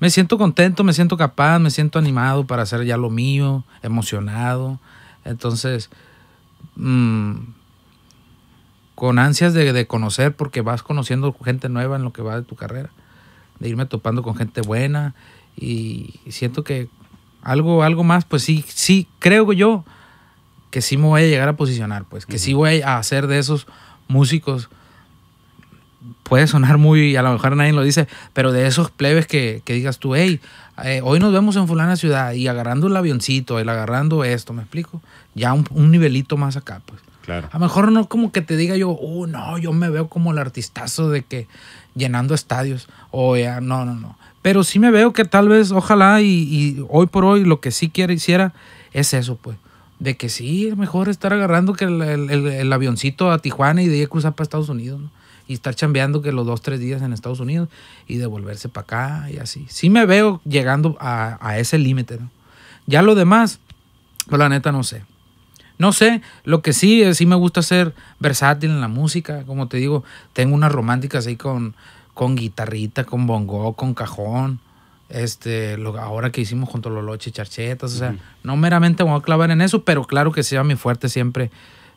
me siento contento, me siento capaz, me siento animado para hacer ya lo mío, emocionado. Entonces, mmm, con ansias de, conocer porque vas conociendo gente nueva en lo que va de tu carrera, de irme topando con gente buena y, siento que algo, algo más, pues sí, sí, creo yo que sí me voy a llegar a posicionar, pues que sí voy a hacer de esos músicos. Puede sonar muy, a lo mejor nadie lo dice, pero de esos plebes que, digas tú, hey, eh, hoy nos vemos en fulana ciudad y agarrando el avioncito, el agarrando esto, me explico, ya un nivelito más acá, pues. A lo mejor no como que te diga yo, oh, no, yo me veo como el artistazo de que llenando estadios. O ya, no, no, no. Pero sí me veo que tal vez, ojalá, y, hoy por hoy lo que sí quiera hiciera es eso, pues de que sí, mejor estar agarrando que el, avioncito a Tijuana y de ahí cruzar para Estados Unidos, ¿no? Y estar chambeando que los dos, tres días en Estados Unidos y devolverse para acá y así. Sí me veo llegando a, a ese límite, ¿no? Ya lo demás, pues la neta no sé. No sé, lo que sí, eh, sí me gusta ser versátil en la música, como te digo, tengo unas románticas ahí con, con guitarrita, con bongo, con cajón, este, ahora que hicimos con Tololoche y Charchetas, o sea, no meramente me voy a clavar en eso, pero claro que sea mi fuerte siempre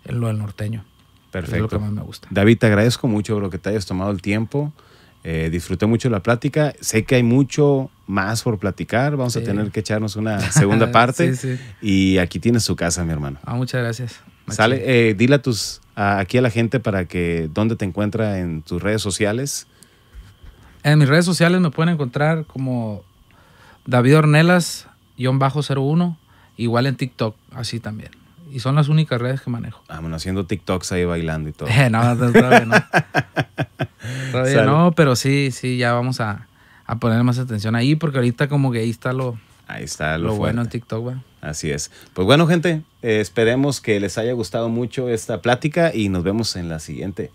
en lo del norteño. Perfecto. lo que me gusta. David, te agradezco mucho, lo que te hayas tomado el tiempo. Eh, disfruté mucho la plática. Sé que hay mucho más por platicar. Vamos a tener que echarnos una segunda parte. Y aquí tienes su casa, mi hermano. Ah, muchas gracias. Sale, eh, dile tus, aquí a la gente para que dónde te encuentra en tus redes sociales. En mis redes sociales me pueden encontrar como David Ornelas, bajo 01, igual en TikTok, así también. Y son las únicas redes que manejo. Ah, bueno, haciendo TikToks ahí bailando y todo. no, no. todavía no, pero sí, sí, ya vamos a, poner más atención ahí porque ahorita como que ahí está lo, Ahí bueno en TikTok, güey. Así es. Pues bueno, gente, eh, esperemos que les haya gustado mucho esta plática y nos vemos en la siguiente.